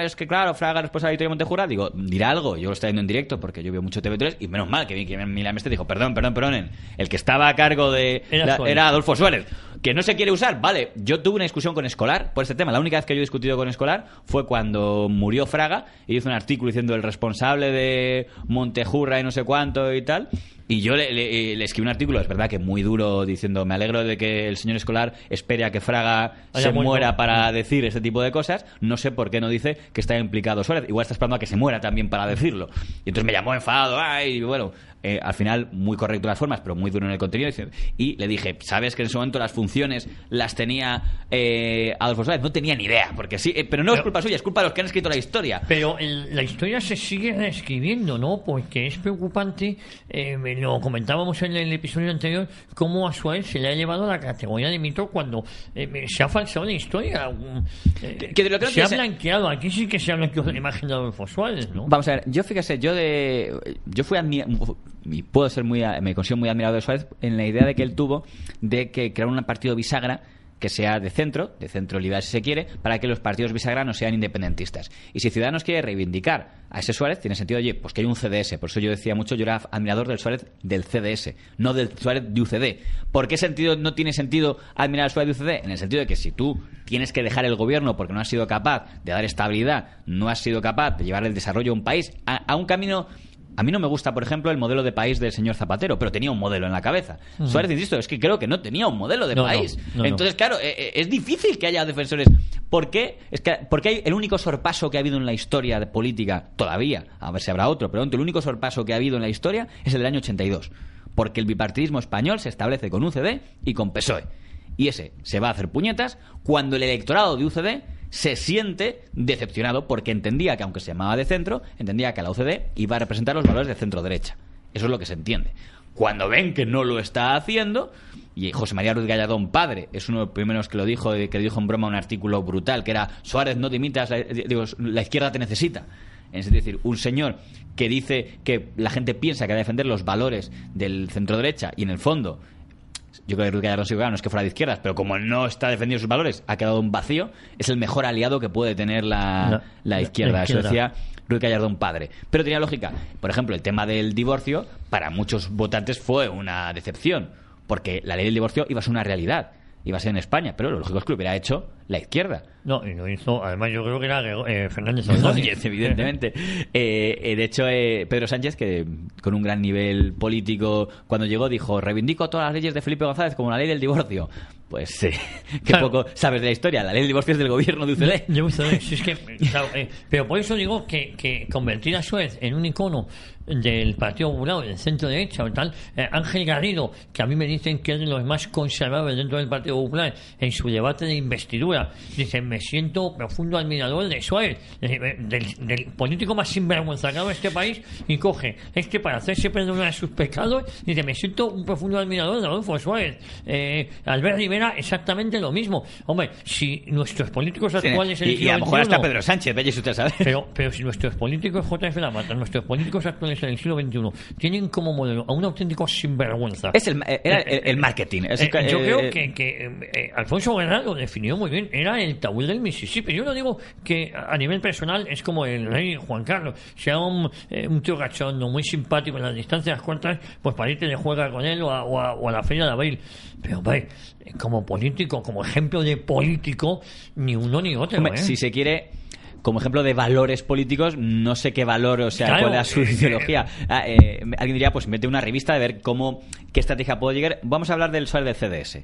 es que claro, Fraga es responsable pues de Montejura, digo, dirá algo, yo lo estoy viendo en directo porque yo veo mucho TV3, y menos mal que, que Milian Mestre dijo, perdón, perdón, perdón, el que estaba a cargo de... era Adolfo Suárez. Que no se quiere usar, vale. Yo tuve una discusión con Escolar por este tema. La única vez que yo he discutido con Escolar fue cuando murió Fraga y hizo un artículo diciendo el responsable de Montejurra y no sé cuánto y tal. Y yo le, eh, escribí un artículo, es verdad que muy duro, diciendo, me alegro de que el señor escolar espere a que Fraga se muera para mm. decir este tipo de cosas. No sé por qué no dice que está implicado Suárez. Igual está esperando a que se muera también para decirlo. Y entonces me llamó enfadado, ay, bueno, eh, al final muy correcto en las formas, pero muy duro en el contenido. Y le dije, ¿sabes que en su momento las funciones las tenía eh, Adolfo Suárez? No tenía ni idea, porque sí, eh, pero no es culpa suya, es culpa de los que han escrito la historia. Pero la historia se sigue reescribiendo, ¿no? Porque es preocupante, eh, lo comentábamos en el episodio anterior, cómo a Suárez se le ha llevado a la categoría de mito cuando se ha falsado la historia. Mm, que de lo que se ha blanqueado, aquí sí que se ha blanqueado la imagen de Adolfo Suárez, ¿no? Vamos a ver, yo fíjese, yo de yo fui a mi y puedo ser muy, me considero muy admirado de Suárez en la idea de que él tuvo de que crear un partido bisagra que sea de centro, de centro liberal si se quiere, para que los partidos bisagra no sean independentistas. Y si Ciudadanos quiere reivindicar a ese Suárez, tiene sentido, oye, pues que hay un CDS. Por eso yo decía mucho, yo era admirador del Suárez del CDS, no del Suárez de UCD. ¿Por qué sentido no tiene sentido admirar al Suárez de UCD? En el sentido de que si tú tienes que dejar el gobierno porque no has sido capaz de dar estabilidad, no has sido capaz de llevar el desarrollo a un país a un camino a mí no me gusta, por ejemplo, el modelo de país del señor Zapatero, pero tenía un modelo en la cabeza. Mm. Suárez, insisto, es que creo que no tenía un modelo de país. Entonces, claro, eh, eh, es, difícil que haya defensores. ¿Por qué? Es que, porque hay el único sorpaso que ha habido en la historia de política, todavía, a ver si habrá otro, pero el único sorpaso que ha habido en la historia es el del año 82. Porque el bipartidismo español se establece con UCD y con PSOE. Y ese se va a hacer puñetas cuando el electorado de UCD se siente decepcionado porque entendía que, aunque se llamaba de centro, entendía que la UCD iba a representar los valores de centro-derecha. Eso es lo que se entiende. Cuando ven que no lo está haciendo, y José María Ruiz Galladón, padre, es uno de los primeros que lo dijo, eh, que dijo en broma un artículo brutal, que era Suárez, no te eh, digo, la izquierda te necesita. Es decir, un señor que dice que la gente piensa que va a defender los valores del centro derecha y en el fondo yo creo que Rui no, no es que fuera de izquierdas, pero como no está defendiendo sus valores, ha quedado un vacío, es el mejor aliado que puede tener la, izquierda. Eso decía Rui un padre. Pero tenía lógica. Por ejemplo, el tema del divorcio, para muchos votantes fue una decepción, porque la ley del divorcio iba a ser una realidad iba a ser en España, pero lo lógico es que lo hubiera hecho la izquierda. No, y lo hizo, además yo creo que era eh, Fernández Sánchez. evidentemente. Eh, eh, de hecho, eh, Pedro Sánchez, que con un gran nivel político, cuando llegó dijo, reivindico todas las leyes de Felipe González como la ley del divorcio. Pues qué poco sabes de la historia, la ley del divorcio es del gobierno de UCD. pero por eso digo que, que convertir a Suez en un icono del Partido Popular, del centro derecha o tal, eh, Ángel Garrido, que a mí me dicen que es de los más conservadores dentro del Partido Popular, en su debate de investidura, dice, me siento profundo admirador de Suárez, del, político más sinvergonzado de este país, y coge, es que para hacerse perdonar sus pecados, dice, me siento un profundo admirador de Adolfo Suárez. Eh, Albert Rivera, exactamente lo mismo. Hombre, si nuestros políticos actuales... y, a lo mejor hasta Pedro Sánchez, usted Pero, pero si nuestros políticos, JF Lamata, nuestros políticos actuales en el siglo XXI tienen como modelo a un auténtico sinvergüenza. Es el, era eh, el, eh, marketing. Eh, yo creo que, que Alfonso Guerra lo definió muy bien. Era el tabú del Mississippi. Yo no digo que a nivel personal es como el rey Juan Carlos. Sea un, un tío cachondo, muy simpático en las distancias cortas, pues para irte le juega con él o a, la Feria de Abril. Pero, como político, como ejemplo de político, ni uno ni otro. Si se quiere como ejemplo de valores políticos, no sé qué valor, o sea, cuál es su eh, ideología. Eh, ah, eh, alguien diría, pues mete una revista de ver cómo, qué estrategia puedo llegar. Vamos a hablar del Suárez del CDS.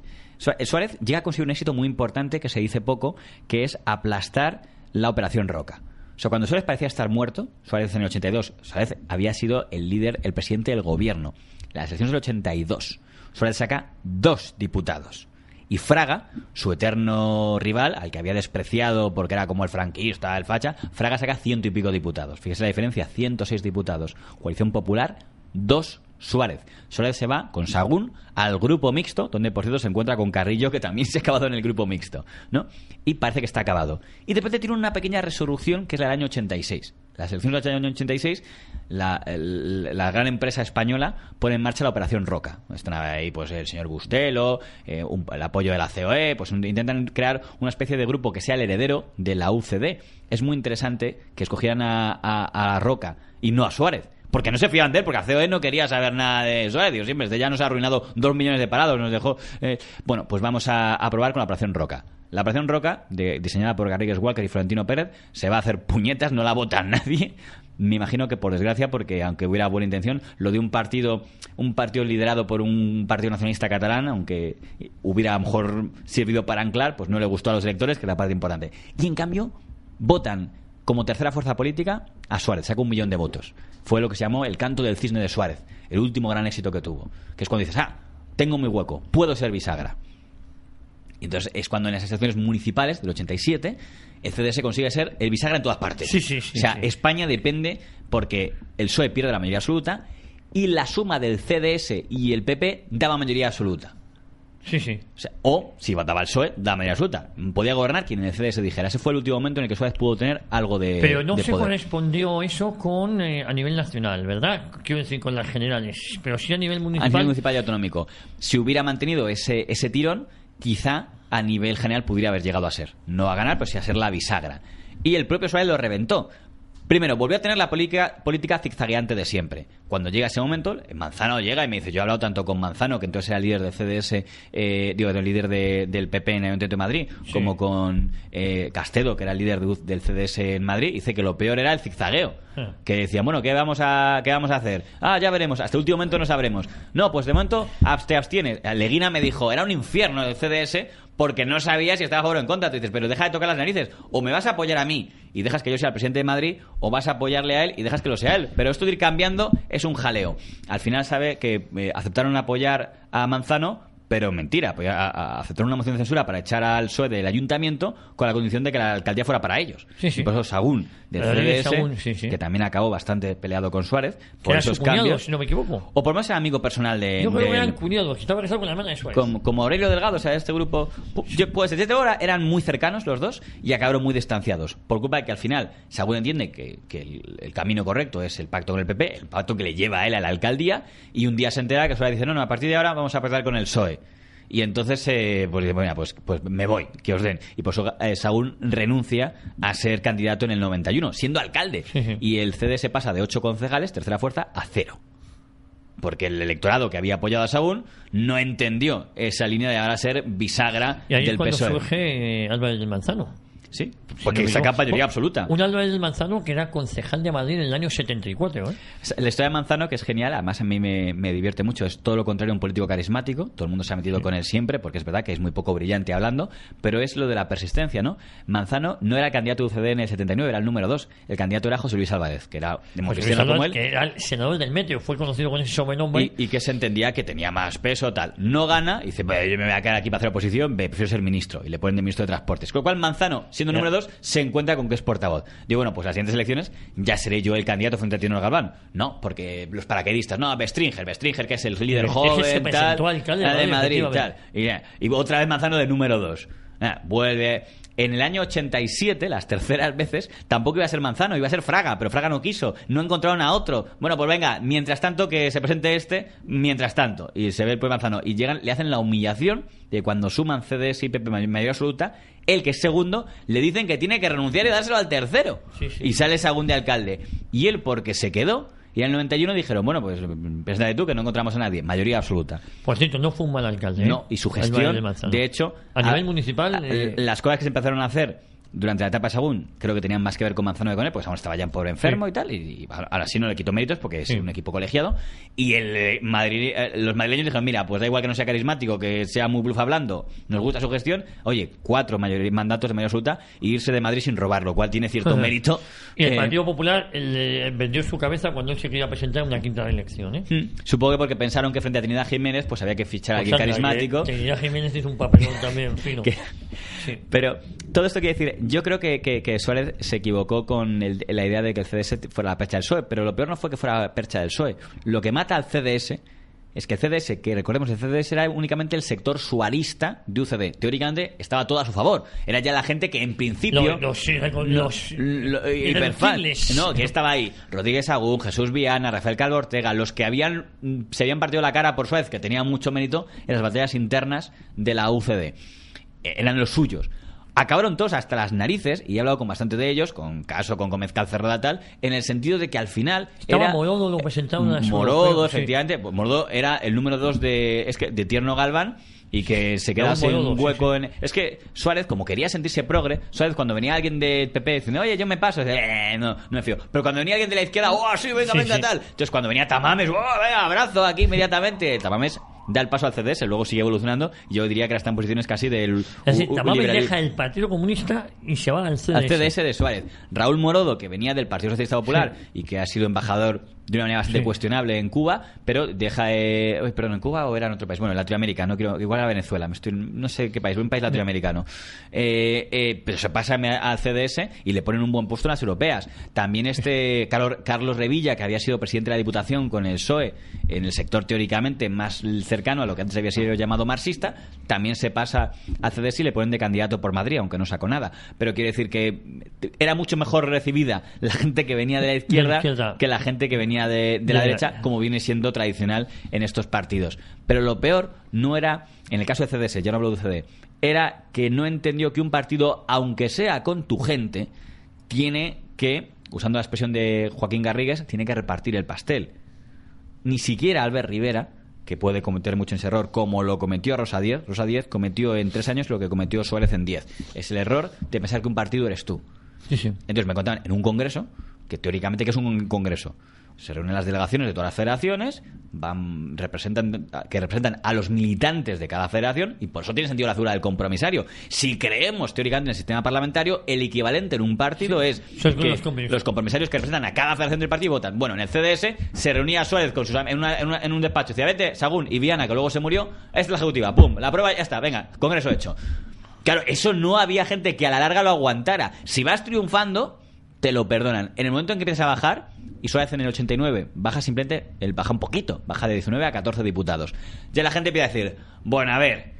Suárez llega a conseguir un éxito muy importante que se dice poco, que es aplastar la operación Roca. O sea, cuando Suárez parecía estar muerto, Suárez en el 82, Suárez había sido el líder, el presidente del gobierno. Las elecciones del 82, Suárez saca dos diputados y Fraga, su eterno rival, al que había despreciado porque era como el franquista, el facha, Fraga saca ciento y pico diputados. Fíjese la diferencia, 106 diputados. Coalición Popular, dos Suárez. Suárez se va con Sagún al grupo mixto, donde por cierto se encuentra con Carrillo, que también se ha acabado en el grupo mixto, ¿no? Y parece que está acabado. Y de repente tiene una pequeña resolución que es la del año 86 la selección del año 86, la, la, gran empresa española pone en marcha la operación Roca. Están ahí pues el señor Bustelo, eh, el apoyo de la COE, pues intentan crear una especie de grupo que sea el heredero de la UCD. Es muy interesante que escogieran a, a, Roca y no a Suárez. Porque no se fían de él, porque la COE no quería saber nada de Suárez. Dios, siempre, este ya nos ha arruinado dos millones de parados, nos dejó... Eh, bueno, pues vamos a, a probar con la operación Roca. La operación Roca, diseñada por Garrigues Walker y Florentino Pérez, se va a hacer puñetas, no la vota nadie. Me imagino que por desgracia, porque aunque hubiera buena intención, lo de un partido, un partido liderado por un partido nacionalista catalán, aunque hubiera a lo mejor servido para anclar, pues no le gustó a los electores, que era la parte importante. Y en cambio, votan como tercera fuerza política a Suárez, Saca un millón de votos. Fue lo que se llamó el canto del cisne de Suárez, el último gran éxito que tuvo, que es cuando dices, ah, tengo mi hueco, puedo ser bisagra. Y entonces es cuando en las elecciones municipales del 87 el CDS consigue ser el bisagra en todas partes. o sea, España depende porque el PSOE pierde la mayoría absoluta y la suma del CDS y el PP daba mayoría absoluta. Sí, sí. O, si bataba el PSOE, daba mayoría absoluta. Podía gobernar quien en el CDS dijera. Ese fue el último momento en el que Suárez pudo tener algo de. Pero no se correspondió eso con eh, a nivel nacional, ¿verdad? Quiero decir, con las generales. Pero sí a nivel municipal. A nivel municipal y autonómico. Si hubiera mantenido ese tirón quizá a nivel general pudiera haber llegado a ser. No a ganar, pero sí a ser la bisagra. Y el propio Suárez lo reventó, Primero, volvió a tener la política, política zigzagueante de siempre. Cuando llega ese momento, Manzano llega y me dice, yo he hablado tanto con Manzano, que entonces era el líder del CDS, eh, digo, del líder del PP en el Ayuntamiento de Madrid, como con eh, Castedo, que era el líder del CDS en Madrid, dice que lo peor era el zigzagueo. Ah. Que decía, bueno, ¿qué vamos, a, ¿qué vamos a hacer? Ah, ya veremos, hasta el último momento no sabremos. No, pues de momento te abstienes. Leguina me dijo, era un infierno el CDS porque no sabía si estaba a favor o en contra. dices, pero deja de tocar las narices. O me vas a apoyar a mí y dejas que yo sea el presidente de Madrid, o vas a apoyarle a él y dejas que lo sea él. Pero esto de ir cambiando es un jaleo. Al final sabe que eh, aceptaron apoyar a Manzano pero mentira, pues aceptaron una moción de censura para echar al PSOE del ayuntamiento con la condición de que la alcaldía fuera para ellos. Y por eso Sagún, del CDS, que también acabó bastante peleado con Suárez, por esos cambios. Si no me equivoco. O por más era amigo personal de. que cuñados, con la hermana de Suárez. Como, Aurelio Delgado, o sea, este grupo. Yo, pues desde ahora eran muy cercanos los dos y acabaron muy distanciados. Por culpa de que al final Sagún entiende que, el, camino correcto es el pacto con el PP, el pacto que le lleva a él a la alcaldía, y un día se entera que Suárez dice: no, no, a partir de ahora vamos a pactar con el PSOE. Y entonces, eh, pues, pues, pues me voy, que os den. Y por pues, eso eh, Saúl renuncia a ser candidato en el 91, siendo alcalde. y el CD se pasa de ocho concejales, tercera fuerza, a cero porque el electorado que había apoyado a Saúl no entendió esa línea de ahora ser bisagra y ahí es cuando e. surge eh, Álvarez del Manzano. Sí, porque esa saca mayoría oh, absoluta. Un Álvarez Manzano que era concejal de Madrid en el año 74. ¿eh? La historia de Manzano, que es genial, además a mí me, divierte mucho, es todo lo contrario a un político carismático, todo el mundo se ha metido con él siempre, porque es verdad que es muy poco brillante hablando, pero es lo de la persistencia, ¿no? Manzano no era candidato de UCD en el 79, era el número 2, el candidato era José Luis Álvarez, que era democristiano como él. Que era el senador del Meteo, fue conocido con ese sobrenombre. Y, y que se entendía que tenía más peso, tal. No gana, dice, pues, yo me voy a quedar aquí para hacer oposición, prefiero ser ministro, y le ponen de ministro de Transportes. Con lo cual Manzano siendo número dos, se encuentra con que es portavoz. Digo, bueno, pues las siguientes elecciones ya seré yo el candidato frente a Tino Galván. No, porque los paraquedistas, no, Bestringer, Bestringer, que es el líder joven, tal, de Madrid, tal. Y, otra vez Manzano de número dos. Ah, vuelve. En el año 87, las terceras veces, tampoco iba a ser Manzano, iba a ser Fraga, pero Fraga no quiso, no encontraron a otro. Bueno, pues venga, mientras tanto que se presente este, mientras tanto. Y se ve el pues Manzano. Y llegan, le hacen la humillación de cuando suman CDS y PP Mayor absoluta el que es segundo, le dicen que tiene que renunciar y dárselo al tercero. Y sale según de alcalde. Y él, porque se quedó, y en el 91 dijeron, bueno, pues de tú que no encontramos a nadie. Mayoría absoluta. Por cierto, no fue un mal alcalde. No, ¿eh? y su gestión, de hecho... A, nivel municipal... Eh, las cosas que se empezaron a hacer durante la etapa Sagún creo que tenían más que ver con Manzano de con él, porque aún estaba ya en pobre enfermo y tal, y, ahora sí no le quito méritos porque es un equipo colegiado. Y el eh, Madrid, eh, los madrileños dijeron, mira, pues da igual que no sea carismático, que sea muy bluff hablando, nos gusta su gestión, oye, cuatro mandatos de mayor absoluta e irse de Madrid sin robarlo lo cual tiene cierto mérito. y el Partido eh, Popular vendió su cabeza cuando él se quería presentar una quinta elección. Hmm. Supongo que porque pensaron que frente a Trinidad Jiménez pues había que fichar a pues alguien carismático. Trinidad Jiménez hizo un papelón también, fino. Pero todo esto quiere decir, yo creo que, Suárez se equivocó con la idea de que el CDS fuera la percha del PSOE, pero lo peor no fue que fuera la percha del PSOE. Lo que mata al CDS es que el CDS, que recordemos, el CDS era únicamente el sector suarista de UCD. Teóricamente estaba todo a su favor. Era ya la gente que en principio. Los. Eh, los, No, que estaba ahí. Rodríguez Agún, Jesús Viana, Rafael Calvo Ortega, los que habían mm, se habían partido la cara por Suárez, que tenía mucho mérito en las batallas internas de la UCD. E, eran los suyos acabaron todos hasta las narices, y he hablado con bastante de ellos, con Caso, con Gómez Cerrada, tal, en el sentido de que al final. era Morodo lo Morodo, efectivamente. Pues Morodo era el número dos de, es que, de Tierno Galván y que se quedase en un hueco en... Es que Suárez, como quería sentirse progre, Suárez cuando venía alguien de PP diciendo, oye, yo me paso, decía, eh, no, no me fío. Pero cuando venía alguien de la izquierda, oh, sí, venga, venga, tal. Entonces cuando venía Tamames, oh, abrazo aquí inmediatamente. Tamames da el paso al CDS, luego sigue evolucionando. Yo diría que ahora está en posiciones casi del. Es deja el Partido Comunista y se va al CDS. Al CDS de Suárez. Raúl Morodo, que venía del Partido Socialista Popular y que ha sido embajador de una manera bastante cuestionable en Cuba, pero deja. perdón, ¿en Cuba o era en otro país? Bueno, en Latinoamérica, no quiero, igual a Venezuela, estoy, no sé qué país, un país latinoamericano. Eh, eh, pero se pasa al CDS y le ponen un buen puesto a las europeas. También este Carlos Revilla, que había sido presidente de la Diputación con el PSOE, en el sector teóricamente más cercano a lo que antes había sido llamado marxista, también se pasa a CDS y le ponen de candidato por Madrid, aunque no sacó nada. Pero quiere decir que era mucho mejor recibida la gente que venía de la izquierda, que la gente que venía de, la derecha, como viene siendo tradicional en estos partidos. Pero lo peor no era, en el caso de CDS, ya no hablo de CD, era que no entendió que un partido, aunque sea con tu gente, tiene que, usando la expresión de Joaquín Garrigues, tiene que repartir el pastel. Ni siquiera Albert Rivera que puede cometer mucho ese error, como lo cometió Rosa Diez Rosa Diez cometió en tres años lo que cometió Suárez en diez Es el error de pensar que un partido eres tú. Entonces me contaban en un congreso, que teóricamente que es un congreso, se reúnen las delegaciones de todas las federaciones, van, representan, que representan a los militantes de cada federación, y por eso tiene sentido la figura del compromisario. Si creemos teóricamente en el sistema parlamentario, el equivalente en un partido es los, compromisarios que representan a cada federación del partido votan. Bueno, en el CDS se reunía Suárez con sus, en, un despacho, decía, vete, Sagún y Viana, que luego se murió, esta es la ejecutiva, pum, la prueba ya está, venga, congreso hecho. Claro, eso no había gente que a la larga lo aguantara. Si vas triunfando, te lo perdonan. En el momento en que empiezas a bajar, y Suárez en el 89, baja simplemente, el baja un poquito, baja de 19 a 14 diputados. Ya la gente empieza a decir, bueno, a ver,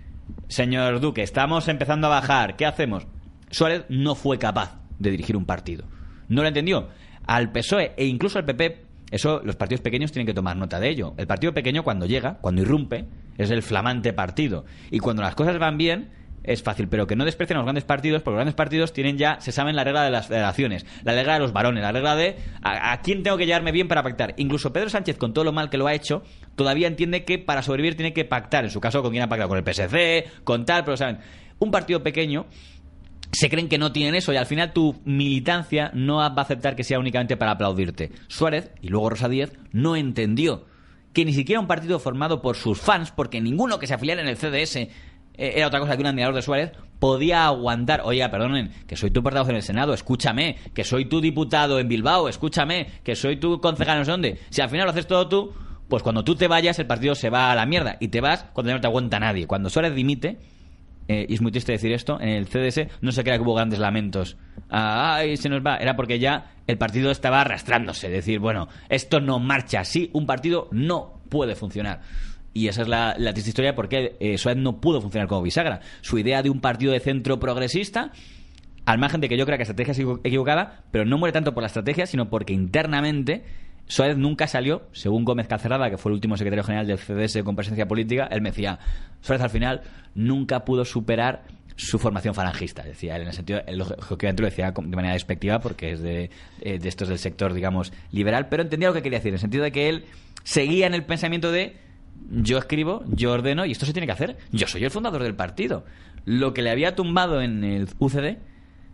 señor Duque, estamos empezando a bajar, ¿qué hacemos? Suárez no fue capaz de dirigir un partido. No lo entendió. Al PSOE e incluso al PP, eso los partidos pequeños tienen que tomar nota de ello. El partido pequeño cuando llega, cuando irrumpe, es el flamante partido. Y cuando las cosas van bien, es fácil, pero que no desprecien a los grandes partidos, porque los grandes partidos tienen ya, se saben la regla de las federaciones, la regla de los varones, la regla de a, quién tengo que llevarme bien para pactar. Incluso Pedro Sánchez, con todo lo mal que lo ha hecho, todavía entiende que para sobrevivir tiene que pactar, en su caso, con quién ha pactado, con el PSC, con tal, pero saben, un partido pequeño se creen que no tienen eso y al final tu militancia no va a aceptar que sea únicamente para aplaudirte. Suárez y luego Rosa Díez no entendió que ni siquiera un partido formado por sus fans, porque ninguno que se afiliara en el CDS eh, era otra cosa que un admirador de Suárez, podía aguantar, oiga, perdonen, que soy tu portavoz en el Senado, escúchame, que soy tu diputado en Bilbao, escúchame, que soy tu concejal no sé dónde. Si al final lo haces todo tú, pues cuando tú te vayas el partido se va a la mierda y te vas cuando no te aguanta nadie. Cuando Suárez dimite, eh, y es muy triste decir esto, en el CDS no se crea que hubo grandes lamentos. ay, se nos va. Era porque ya el partido estaba arrastrándose. Decir, bueno, esto no marcha así, un partido no puede funcionar. Y esa es la, triste historia porque qué eh, Suárez no pudo funcionar como bisagra. Su idea de un partido de centro progresista, al margen de que yo creo que la estrategia es equivocada, pero no muere tanto por la estrategia, sino porque internamente Suárez nunca salió, según Gómez Cacerrada, que fue el último secretario general del CDS con presencia política, él me decía, Suárez al final nunca pudo superar su formación falangista, decía él, en el sentido, que lo decía de manera despectiva porque es de, eh, de estos del sector, digamos, liberal, pero entendía lo que quería decir, en el sentido de que él seguía en el pensamiento de yo escribo, yo ordeno y esto se tiene que hacer. Yo soy el fundador del partido. Lo que le había tumbado en el UCD,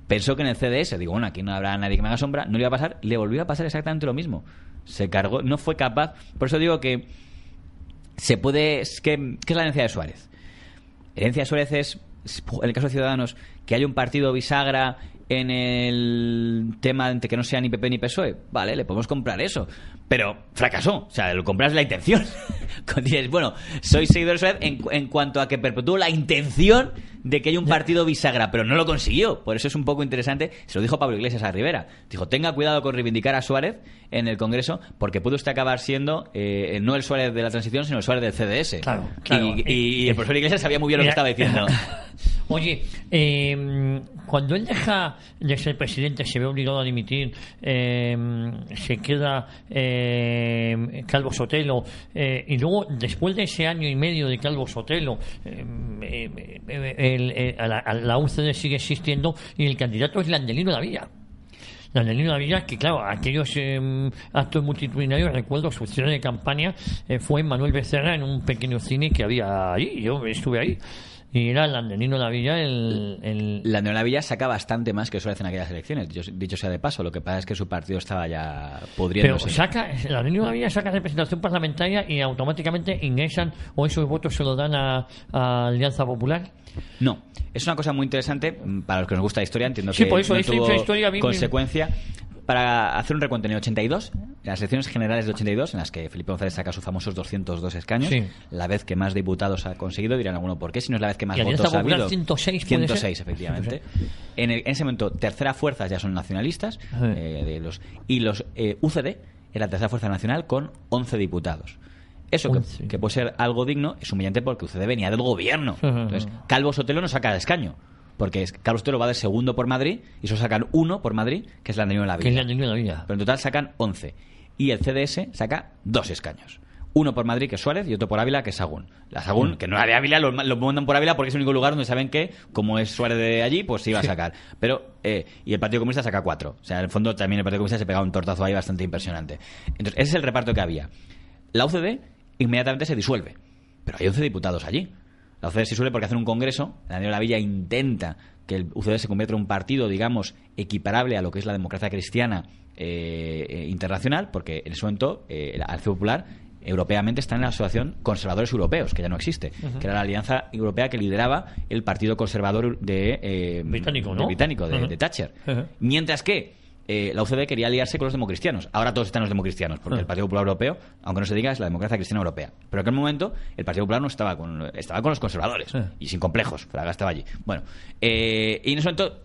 pensó que en el CDS, digo, bueno, aquí no habrá nadie que me haga sombra, no le iba a pasar, le volvió a pasar exactamente lo mismo. Se cargó, no fue capaz. Por eso digo que se puede. que, ¿Qué es la herencia de Suárez? Herencia de Suárez es, en el caso de Ciudadanos, que hay un partido bisagra en el tema de que no sea ni PP ni PSOE. Vale, le podemos comprar eso. Pero fracasó, o sea, lo compras la intención. Dices, bueno, soy seguidor de Suárez en cuanto a que perpetuó la intención de que haya un partido bisagra, pero no lo consiguió. Por eso es un poco interesante. Se lo dijo Pablo Iglesias a Rivera. Dijo, tenga cuidado con reivindicar a Suárez en el Congreso, porque puede usted acabar siendo eh, no el Suárez de la transición, sino el Suárez del CDS. Claro, Y, el profesor Iglesias sabía muy bien lo que estaba diciendo. Oye, em, cuando él deja de ser presidente, se ve obligado a dimitir, em, se queda... Em, Calvo Sotelo, eh, y luego después de ese año y medio de Calvo Sotelo, em, em, la, UCD sigue existiendo y el candidato es Landelino de la Villa, que claro, aquellos actos multitudinarios, recuerdo su cierre de campaña eh, fue Manuel Becerra en un pequeño cine que había ahí, yo estuve ahí. Y era el la Villa el... el... La Villa saca bastante más que hacer en aquellas elecciones, dicho sea de paso. Lo que pasa es que su partido estaba ya podriéndose. Pero saca, la villa saca representación parlamentaria y automáticamente ingresan o esos votos se lo dan a, Alianza Popular. No, es una cosa muy interesante mm, para los que nos gusta la historia, entiendo sí, que por eso, consecuencia, para hacer un recuento en el 82, en las elecciones generales de 82, en las que Felipe González saca sus famosos 202 escaños, la vez que más diputados ha conseguido, dirán alguno por qué, si no es la vez que más votos ha habido. 106, efectivamente. En, ese momento, tercera fuerza ya son nacionalistas, eh, de los, y los eh, UCD era la tercera fuerza nacional con 11 diputados. Eso que, puede ser algo digno es humillante porque UCD venía del gobierno. Entonces, Calvo Sotelo no saca de escaño porque Carlos Toro va de segundo por Madrid y solo sacan uno por Madrid, que es la de la Que es la de Pero en total sacan 11. Y el CDS saca dos escaños. Uno por Madrid, que es Suárez, y otro por Ávila, que es Sagún. La Sagún, mm. que no era de Ávila, lo, mandan por Ávila porque es el único lugar donde saben que, como es Suárez de allí, pues se iba a sacar. Pero, eh, y el Partido Comunista saca cuatro. O sea, en el fondo también el Partido Comunista se pegaba un tortazo ahí bastante impresionante. Entonces, ese es el reparto que había. La UCD inmediatamente se disuelve. Pero hay 11 diputados allí. La UCD se suele porque hacen un congreso, Daniel Villa intenta que el UCD se convierta en un partido, digamos, equiparable a lo que es la democracia cristiana eh, eh, internacional, porque en suento, eh, el alce Popular europeamente está en la Asociación Conservadores Europeos, que ya no existe, que era la alianza europea que lideraba el Partido Conservador de, británico, ¿no? de, británico, de, Thatcher. Mientras que eh, la UCD quería aliarse con los democristianos. Ahora todos están los democristianos, porque ah. el Partido Popular Europeo, aunque no se diga, es la democracia cristiana europea. Pero en aquel momento el Partido Popular no estaba con, estaba con los conservadores y sin complejos. Fraga estaba allí. Bueno, eh, y en ese momento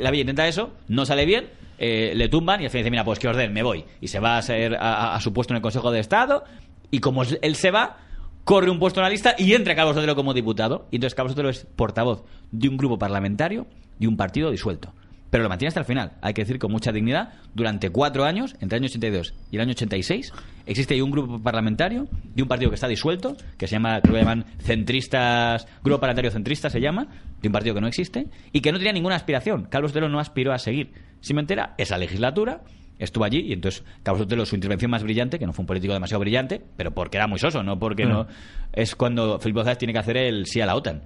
la Villa intenta eso, no sale bien, eh, le tumban y al final dice, mira, pues que orden, me voy. Y se va a, ser, a, su puesto en el Consejo de Estado y como él se va, corre un puesto en la lista y entra Carlos Otero como diputado. Y entonces Carlos Otero es portavoz de un grupo parlamentario de un partido disuelto pero lo mantiene hasta el final. Hay que decir con mucha dignidad, durante cuatro años, entre el año 82 y el año 86, existe ahí un grupo parlamentario de un partido que está disuelto, que se llama, que lo llaman centristas, grupo parlamentario centrista se llama, de un partido que no existe, y que no tenía ninguna aspiración. Carlos Sotelo no aspiró a seguir. Si me entera, esa legislatura estuvo allí y entonces Carlos Sotelo, su intervención más brillante, que no fue un político demasiado brillante, pero porque era muy soso, no porque no. Es cuando Felipe González tiene que hacer el sí a la OTAN.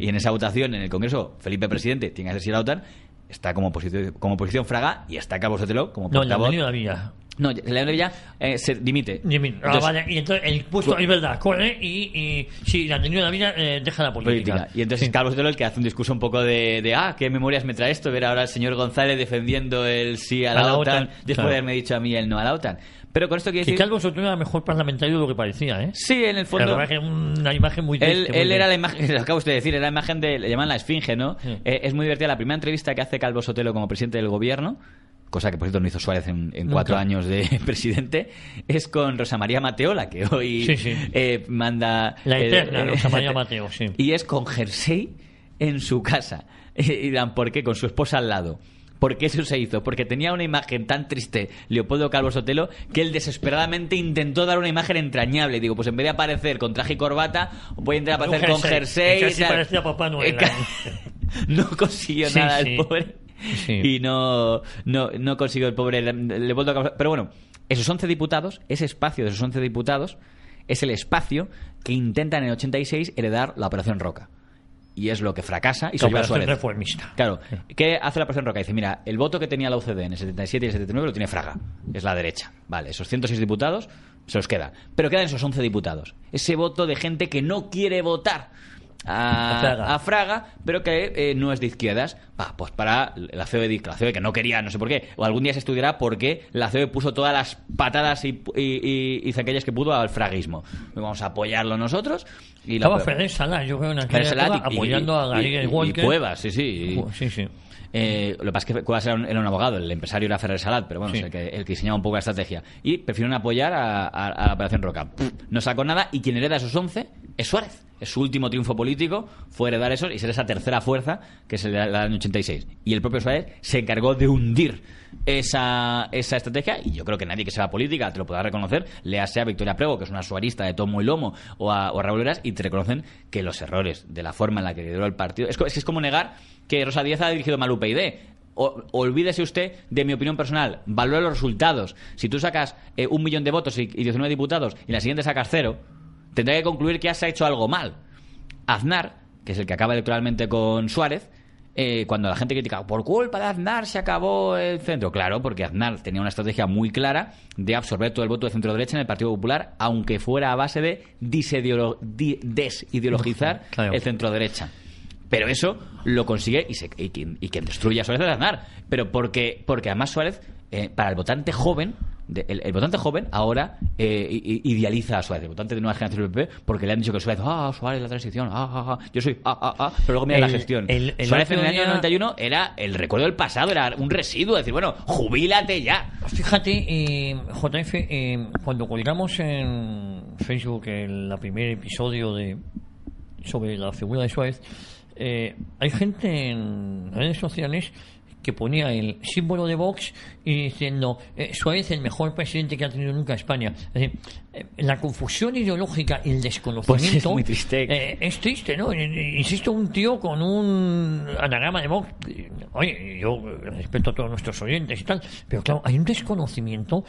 Y en esa votación en el Congreso, Felipe presidente tiene que hacer sí a la OTAN está como, posición, como posición fraga y está Cabo Sotelo como portavoz. No, la no, León de Villa eh, se dimite. Ah, y entonces el puesto, pues es verdad, corre y, y si la tenido la vida, eh, deja la política. Y entonces es Carlos Sotelo el que hace un discurso un poco de, de, ah, qué memorias me trae esto, ver ahora al señor González defendiendo el sí a la, OTAN, después de haberme dicho a mí el no a la OTAN. Pero con esto quiere decir. Que Calvo Sotelo era mejor parlamentario de lo que parecía, ¿eh? Sí, en el fondo. Era una imagen muy. Él, él era la imagen, lo acabo de decir, era la imagen de. Le llaman la esfinge, ¿no? Eh, es muy divertida la primera entrevista que hace Calvo Sotelo como presidente del gobierno cosa que por cierto no hizo Suárez en, cuatro años de presidente, es con Rosa María Mateola, que hoy eh, manda... La eterna Rosa María Mateo, sí. Y es con Jersey en su casa. Y dan ¿por qué? Con su esposa al lado. ¿Por qué eso se hizo? Porque tenía una imagen tan triste, Leopoldo Calvo Sotelo, que él desesperadamente intentó dar una imagen entrañable. Digo, pues en vez de aparecer con traje y corbata, voy a entrar a aparecer con jersey. no consiguió nada el pobre. Y no, no, consiguió el pobre Leopoldo Calvo Pero bueno, esos 11 diputados, ese espacio de esos 11 diputados, es el espacio que intentan en el 86 heredar la Operación Roca y es lo que fracasa y Sobre Suárez. reformista. Claro. ¿Qué hace la presión Roca? Dice, mira, el voto que tenía la UCD e en el 77 y el 79 lo tiene Fraga, es la derecha. Vale, esos 106 diputados se los queda. Pero quedan esos 11 diputados. Ese voto de gente que no quiere votar a, Fraga. pero que eh, no es de izquierdas. pues para la COE, e que no quería, no sé por qué. O algún día se estudiará por qué la COE puso todas las patadas y, y, que pudo al fraguismo. Vamos a apoyarlo nosotros. Y Estaba Ferrer Salad yo creo, en apoyando a Gabriel Y Cuevas, sí, sí. sí, sí. Eh, lo que pasa es que Cuevas era un, abogado, el empresario era Ferrer Salad pero bueno, el, que, el, diseñaba un poco la estrategia. Y prefirieron apoyar a, la operación Roca. no sacó nada y quien hereda esos 11 es Suárez su último triunfo político, fue heredar eso y ser esa tercera fuerza que se le da el 86. Y el propio Suárez se encargó de hundir esa, esa estrategia y yo creo que nadie que sea política te lo pueda reconocer, lea sea Victoria Prego, que es una suarista de tomo y lomo, o a, Raúl Heras, y te reconocen que los errores de la forma en la que lideró el partido... Es, es, es como negar que Rosa Díaz ha dirigido mal UPyD. O, olvídese usted de mi opinión personal, valora los resultados. Si tú sacas eh, un millón de votos y, 19 diputados y la siguiente sacas cero, tendrá que concluir que ya se ha hecho algo mal. Aznar, que es el que acaba electoralmente con Suárez, eh, cuando la gente critica, por culpa de Aznar se acabó el centro. Claro, porque Aznar tenía una estrategia muy clara de absorber todo el voto de centro derecha en el Partido Popular, aunque fuera a base de desideologizar el centro derecha. Pero eso lo consigue y, y, quien destruye a Suárez es Aznar. Pero porque, porque además Suárez eh, para el votante joven, de, el, votante joven ahora eh, idealiza a Suárez, el votante de nueva generación del PP, porque le han dicho que Suárez, ah, Suárez, la transición, ah, ah, ah, yo soy, ah, ah, ah, pero luego mira la gestión. El, Suárez en el año 91 era el recuerdo del pasado, era un residuo, es decir, bueno, jubílate ya. Fíjate, eh, JF, cuando colgamos en Facebook el primer episodio de sobre la figura de Suárez, eh, hay gente en redes sociales que ponía el símbolo de Vox y diciendo, eh, Suárez el mejor presidente que ha tenido nunca España. Así, eh, la confusión ideológica y el desconocimiento pues es, muy triste. Eh, es triste, ¿no? Eh, insisto, un tío con un anagrama de Vox, oye, yo respeto a todos nuestros oyentes y tal, pero claro, hay un desconocimiento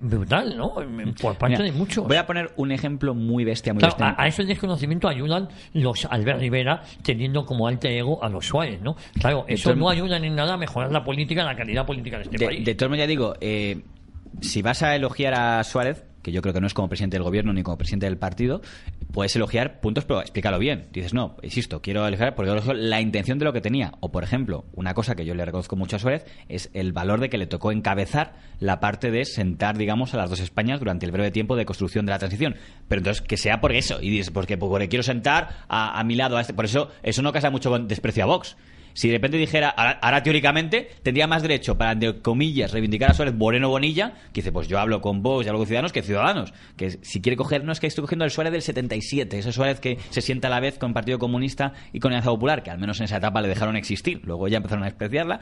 brutal, ¿no? Por parte de muchos. Voy a poner un ejemplo muy bestia, muy claro, A, eso el desconocimiento ayudan los Albert Rivera teniendo como alto ego a los Suárez, ¿no? Claro, eso no ayuda en nada a mejorar la política, la calidad política de este país. De todo me ya digo, si vas a elogiar a Suárez, que yo creo que no es como presidente del gobierno ni como presidente del partido, puedes elogiar puntos, pero explícalo bien. Dices, no, insisto, quiero elogiar porque elogio la intención de lo que tenía. O, por ejemplo, una cosa que yo le reconozco mucho a es el valor de que le tocó encabezar la parte de sentar, digamos, a las dos Españas durante el breve tiempo de construcción de la transición. Pero entonces, que sea por eso. Y dices, porque, pues porque quiero sentar a, a mi lado a este. Por eso, eso no casa mucho con desprecio a Vox. Si de repente dijera, ahora, teóricamente, tendría más derecho para, entre comillas, reivindicar a Suárez Moreno Bonilla, que dice, pues yo hablo con vos y hablo con Ciudadanos, que Ciudadanos. Que si quiere coger, no es que estoy cogiendo el Suárez del 77, ese Suárez que se sienta a la vez con el Partido Comunista y con la Alianza Popular, que al menos en esa etapa le dejaron existir, luego ya empezaron a despreciarla,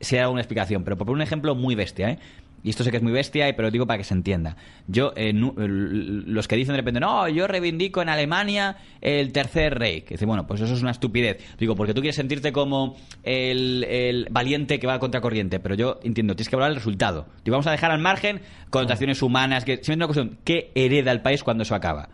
sea una explicación, pero por un ejemplo muy bestia, ¿eh? y esto sé que es muy bestia, pero digo para que se entienda. Yo, eh, eh, los que dicen de repente, no, yo reivindico en Alemania el tercer rey que Dice, bueno, pues eso es una estupidez. Digo, porque tú quieres sentirte como el, valiente que va a contracorriente, pero yo entiendo, tienes que hablar el resultado. Y vamos a dejar al margen contracciones humanas, que siempre una cuestión, ¿qué hereda el país cuando eso acaba?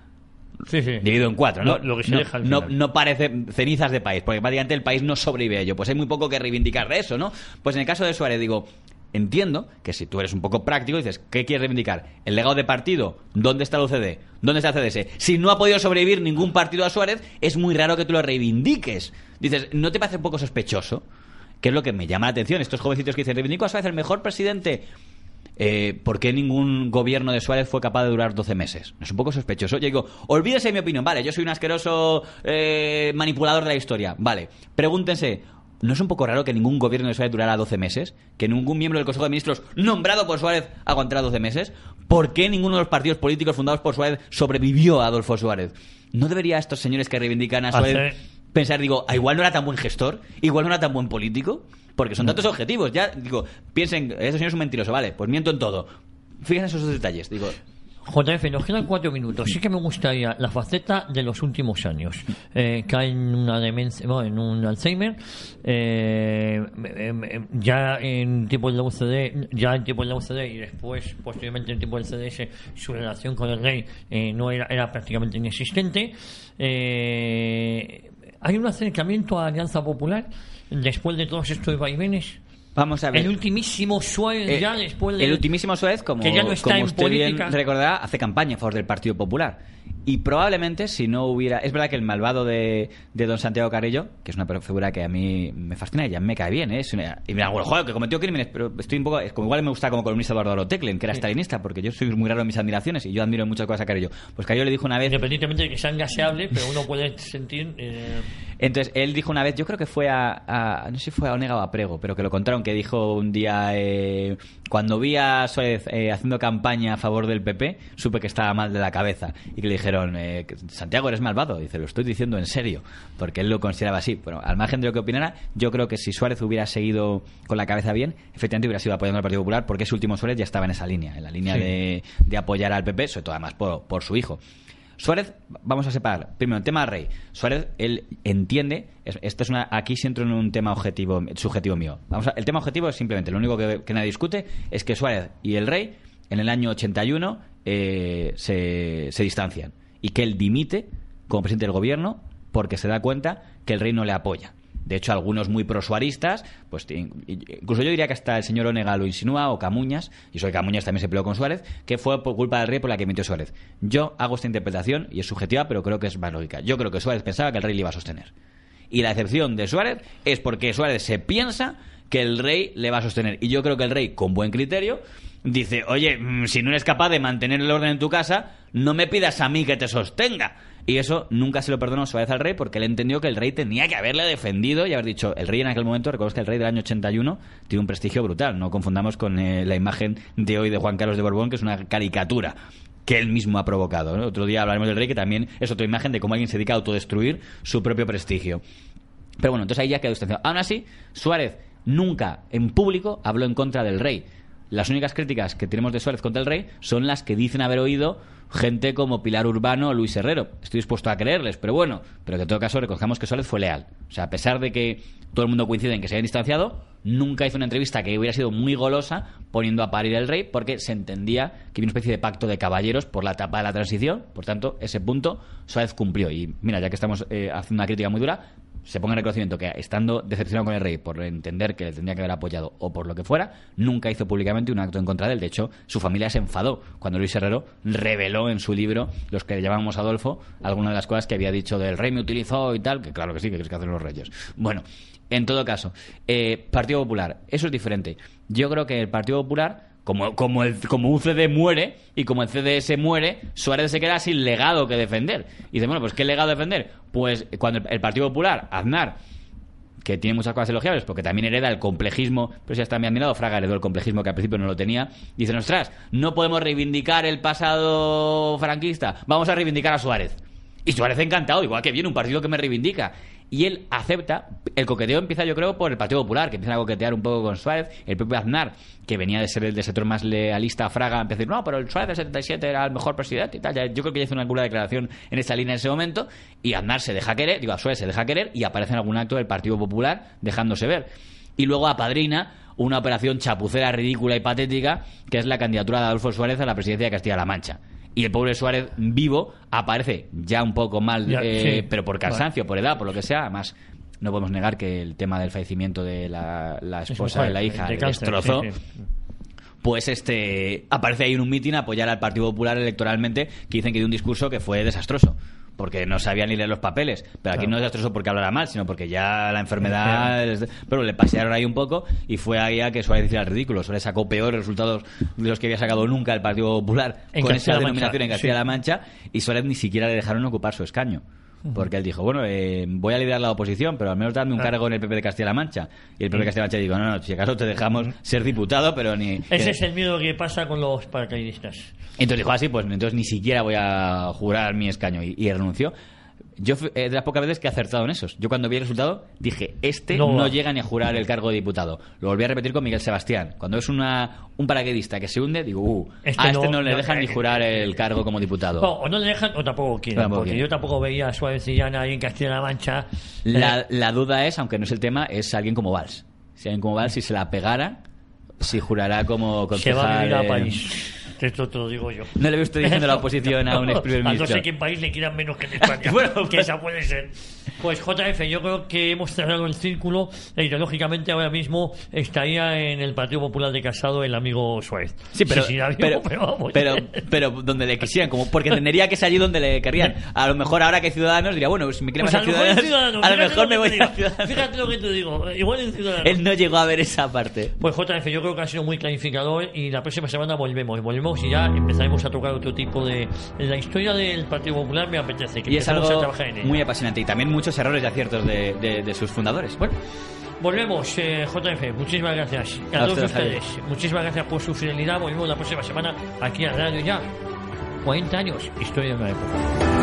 Sí, sí. dividido en cuatro, ¿no? Lo, que se deja al No, no, parece cenizas de país, porque prácticamente el país no sobrevive a ello. Pues hay muy poco que reivindicar de eso, ¿no? Pues en el caso de Suárez, digo, entiendo que si tú eres un poco práctico, dices, ¿qué quieres reivindicar? ¿El legado de partido? ¿Dónde está el UCD? ¿Dónde está el CDS? Si no ha podido sobrevivir ningún partido a Suárez, es muy raro que tú lo reivindiques. Dices, ¿no te parece un poco sospechoso? qué es lo que me llama la atención. Estos jovencitos que dicen, reivindico a Suárez el mejor presidente. Eh, ¿Por qué ningún gobierno de Suárez fue capaz de durar 12 meses? Es un poco sospechoso. Yo digo, olvídese de mi opinión. Vale, yo soy un asqueroso eh, manipulador de la historia. Vale, pregúntense, ¿No es un poco raro que ningún gobierno de Suárez durara 12 meses? ¿Que ningún miembro del Consejo de Ministros nombrado por Suárez aguantara 12 meses? ¿Por qué ninguno de los partidos políticos fundados por Suárez sobrevivió a Adolfo Suárez? ¿No debería estos señores que reivindican a ah, Suárez pensar, digo, ah, igual no era tan buen gestor? ¿Igual no era tan buen político? Porque son mm. tantos objetivos. Ya, digo, piensen, ese señor es un mentiroso, vale, pues miento en todo. Fíjense esos detalles, digo. JF, nos quedan cuatro minutos. Sí que me gustaría la faceta de los últimos años. Eh, cae en una demencia, en un Alzheimer. Eh, em, em, ya en tipo de la UCD, ya en tipo de y después, posteriormente en tipo del CDS, su relación con el rey eh, no era, era prácticamente inexistente. Eh, hay un acercamiento a Alianza Popular después de todos estos vaivenes. Vamos a ver. El ultimísimo Suez, eh, ya después de... El ultimísimo Suez, como, que como usted bien recordará, hace campaña a favor del Partido Popular. Y probablemente si no hubiera... Es verdad que el malvado de, Don Santiago Carrillo, que es una figura que a mí me fascina y ya me cae bien, ¿eh? y me bueno, joder, que cometió crímenes, pero estoy un poco... como igual me gusta como columnista Eduardo Teclen que era estalinista stalinista, porque yo soy muy raro en mis admiraciones y yo admiro muchas cosas a Carrillo. Pues Carrillo le dijo una vez... Independientemente de que sean gaseables, pero uno puede sentir... Eh, Entonces, él dijo una vez, yo creo que fue a, No sé si fue a Onega o a Prego, pero que lo contaron, que dijo un día... Eh, cuando vi a Suárez eh, haciendo campaña a favor del PP, supe que estaba mal de la cabeza. Y que le dije eh, Santiago, eres malvado. Dice, lo estoy diciendo en serio, porque él lo consideraba así. Pero al margen de lo que opinara, yo creo que si Suárez hubiera seguido con la cabeza bien, efectivamente hubiera sido apoyando al Partido Popular, porque ese último Suárez ya estaba en esa línea, en la línea de, apoyar al PP, sobre todo además por, su hijo. Suárez, vamos a separar. Primero, el tema del Rey. Suárez, él entiende. Esto es una, aquí sí entro en un tema objetivo, subjetivo mío. Vamos el tema objetivo es simplemente, lo único que, nadie discute es que Suárez y el Rey, en el año 81, eh, se distancian y que él dimite como presidente del gobierno porque se da cuenta que el rey no le apoya. De hecho, algunos muy prosuaristas, pues incluso yo diría que hasta el señor Onega lo insinúa, o Camuñas, y soy Camuñas también se peleó con Suárez, que fue por culpa del rey por la que mintió Suárez. Yo hago esta interpretación, y es subjetiva, pero creo que es más lógica. Yo creo que Suárez pensaba que el rey le iba a sostener. Y la excepción de Suárez es porque Suárez se piensa que el rey le va a sostener. Y yo creo que el rey, con buen criterio, dice, oye, mm, si no eres capaz de mantener el orden en tu casa, no me pidas a mí que te sostenga. Y eso nunca se lo perdonó Suárez al rey porque él entendió que el rey tenía que haberle defendido y haber dicho, el rey en aquel momento, recuerdo que el rey del año 81 tiene un prestigio brutal, no confundamos con eh, la imagen de hoy de Juan Carlos de Borbón, que es una caricatura que él mismo ha provocado. Otro día hablaremos del rey, que también es otra imagen de cómo alguien se dedica a autodestruir su propio prestigio. Pero bueno, entonces ahí ya queda distanciado. Aún así, Suárez nunca en público habló en contra del rey las únicas críticas que tenemos de Suárez contra el Rey son las que dicen haber oído gente como Pilar Urbano o Luis Herrero. Estoy dispuesto a creerles, pero bueno, pero que en todo caso recogemos que Suárez fue leal. O sea, a pesar de que todo el mundo coincide en que se hayan distanciado, nunca hizo una entrevista que hubiera sido muy golosa poniendo a parir al rey porque se entendía que había una especie de pacto de caballeros por la etapa de la transición. Por tanto, ese punto Suárez cumplió. Y mira, ya que estamos eh, haciendo una crítica muy dura, se ponga en reconocimiento que estando decepcionado con el rey por entender que le tendría que haber apoyado o por lo que fuera, nunca hizo públicamente un acto en contra de él. De hecho, su familia se enfadó cuando Luis Herrero reveló en su libro, los que llamamos Adolfo, algunas de las cosas que había dicho del rey me utilizó y tal, que claro que sí, que es que hacen los reyes. Bueno, en todo caso, eh, Partido Popular, eso es diferente. Yo creo que el Partido Popular como, como, el, como muere y como el CDS muere, Suárez se queda sin legado que defender. Y dice, bueno, pues ¿qué legado defender? Pues cuando el, Partido Popular, Aznar, que tiene muchas cosas elogiables, porque también hereda el complejismo, pero si está bien mirado Fraga heredó el complejismo que al principio no lo tenía, dice ostras, no podemos reivindicar el pasado franquista, vamos a reivindicar a Suárez. Y Suárez encantado, igual que viene un partido que me reivindica y él acepta. El coqueteo empieza, yo creo, por el Partido Popular, que empieza a coquetear un poco con Suárez. El propio Aznar, que venía de ser el del sector más lealista a Fraga, empieza a decir, no, pero el Suárez del 77 era el mejor presidente y tal. Yo creo que ya hizo una alguna declaración en esa línea en ese momento. Y Aznar se deja querer, digo, a Suárez se deja querer y aparece en algún acto del Partido Popular dejándose ver. Y luego apadrina una operación chapucera, ridícula y patética, que es la candidatura de Adolfo Suárez a la presidencia de Castilla-La Mancha y el pobre Suárez vivo aparece ya un poco mal, eh, pero por cansancio, por edad, por lo que sea, además no podemos negar que el tema del fallecimiento de la, esposa de la hija de destrozó. Pues este aparece ahí en un mitin apoyar al Partido Popular electoralmente, que dicen que dio un discurso que fue desastroso porque no sabía ni leer los papeles. Pero aquí no es desastroso porque hablara mal, sino porque ya la enfermedad. Pero le pasearon ahí un poco y fue ahí a que Suárez hiciera el ridículo. Suárez sacó peores resultados de los que había sacado nunca el Partido Popular con esa denominación en Castilla-La Mancha y Suárez ni siquiera le dejaron ocupar su escaño. Porque él dijo, bueno, eh, voy a liderar la oposición, pero al menos dame un cargo en el PP de Castilla-La Mancha. Y el PP de Castilla-La Mancha dijo, no, no, si acaso te dejamos ser diputado, pero ni... Ese es el miedo que pasa con los paracaidistas. Entonces dijo, así, ah, pues entonces ni siquiera voy a jurar mi escaño y, y renunció. Yo, eh, de las pocas veces que he acertado en esos. Yo cuando vi el resultado dije, este no, no llega ni a jurar el cargo de diputado. Lo volví a repetir con Miguel Sebastián. Cuando es una, un paraquedista que se hunde, digo, uh, este a este no, le dejan ni jurar el cargo como diputado. o no le dejan o tampoco quieren. porque yo tampoco veía a Suárez alguien ahí en Castilla-La Mancha. La, eh. la, duda es, aunque no es el tema, es alguien como Valls. Si alguien como Valls, si se la pegara, si jurará como concejal... Se va a a París. Esto te lo digo yo. No le veo usted diciendo la oposición a un ex primer ministro. no sé qué país le quieran menos que en España. bueno, que pues esa puede ser. Pues JF, yo creo que hemos cerrado el círculo e ideológicamente ahora mismo estaría en el Partido Popular de Casado el amigo Suárez. Sí, pero, pero, pero, pero, donde le quisieran, como porque tendría que salir allí donde le querrían. A lo mejor ahora que Ciudadanos diría, bueno, si me quieren pues a, Ciudadanos, a lo mejor me voy a Ciudadanos. Fíjate lo que te digo, igual en Ciudadanos. Él no llegó a ver esa parte. Pues JF, yo creo que ha sido muy clarificador y la próxima semana volvemos, volvemos y ya empezaremos a tocar otro tipo de... La historia del Partido Popular me apetece, que y es algo en él. muy apasionante y también muchos errores y aciertos de, sus fundadores. Bueno. Volvemos, eh, JF, muchísimas gracias. A, todos ustedes, muchísimas gracias por su fidelidad. Volvemos la próxima semana aquí a Radio Ya. 40 años, historia de una época.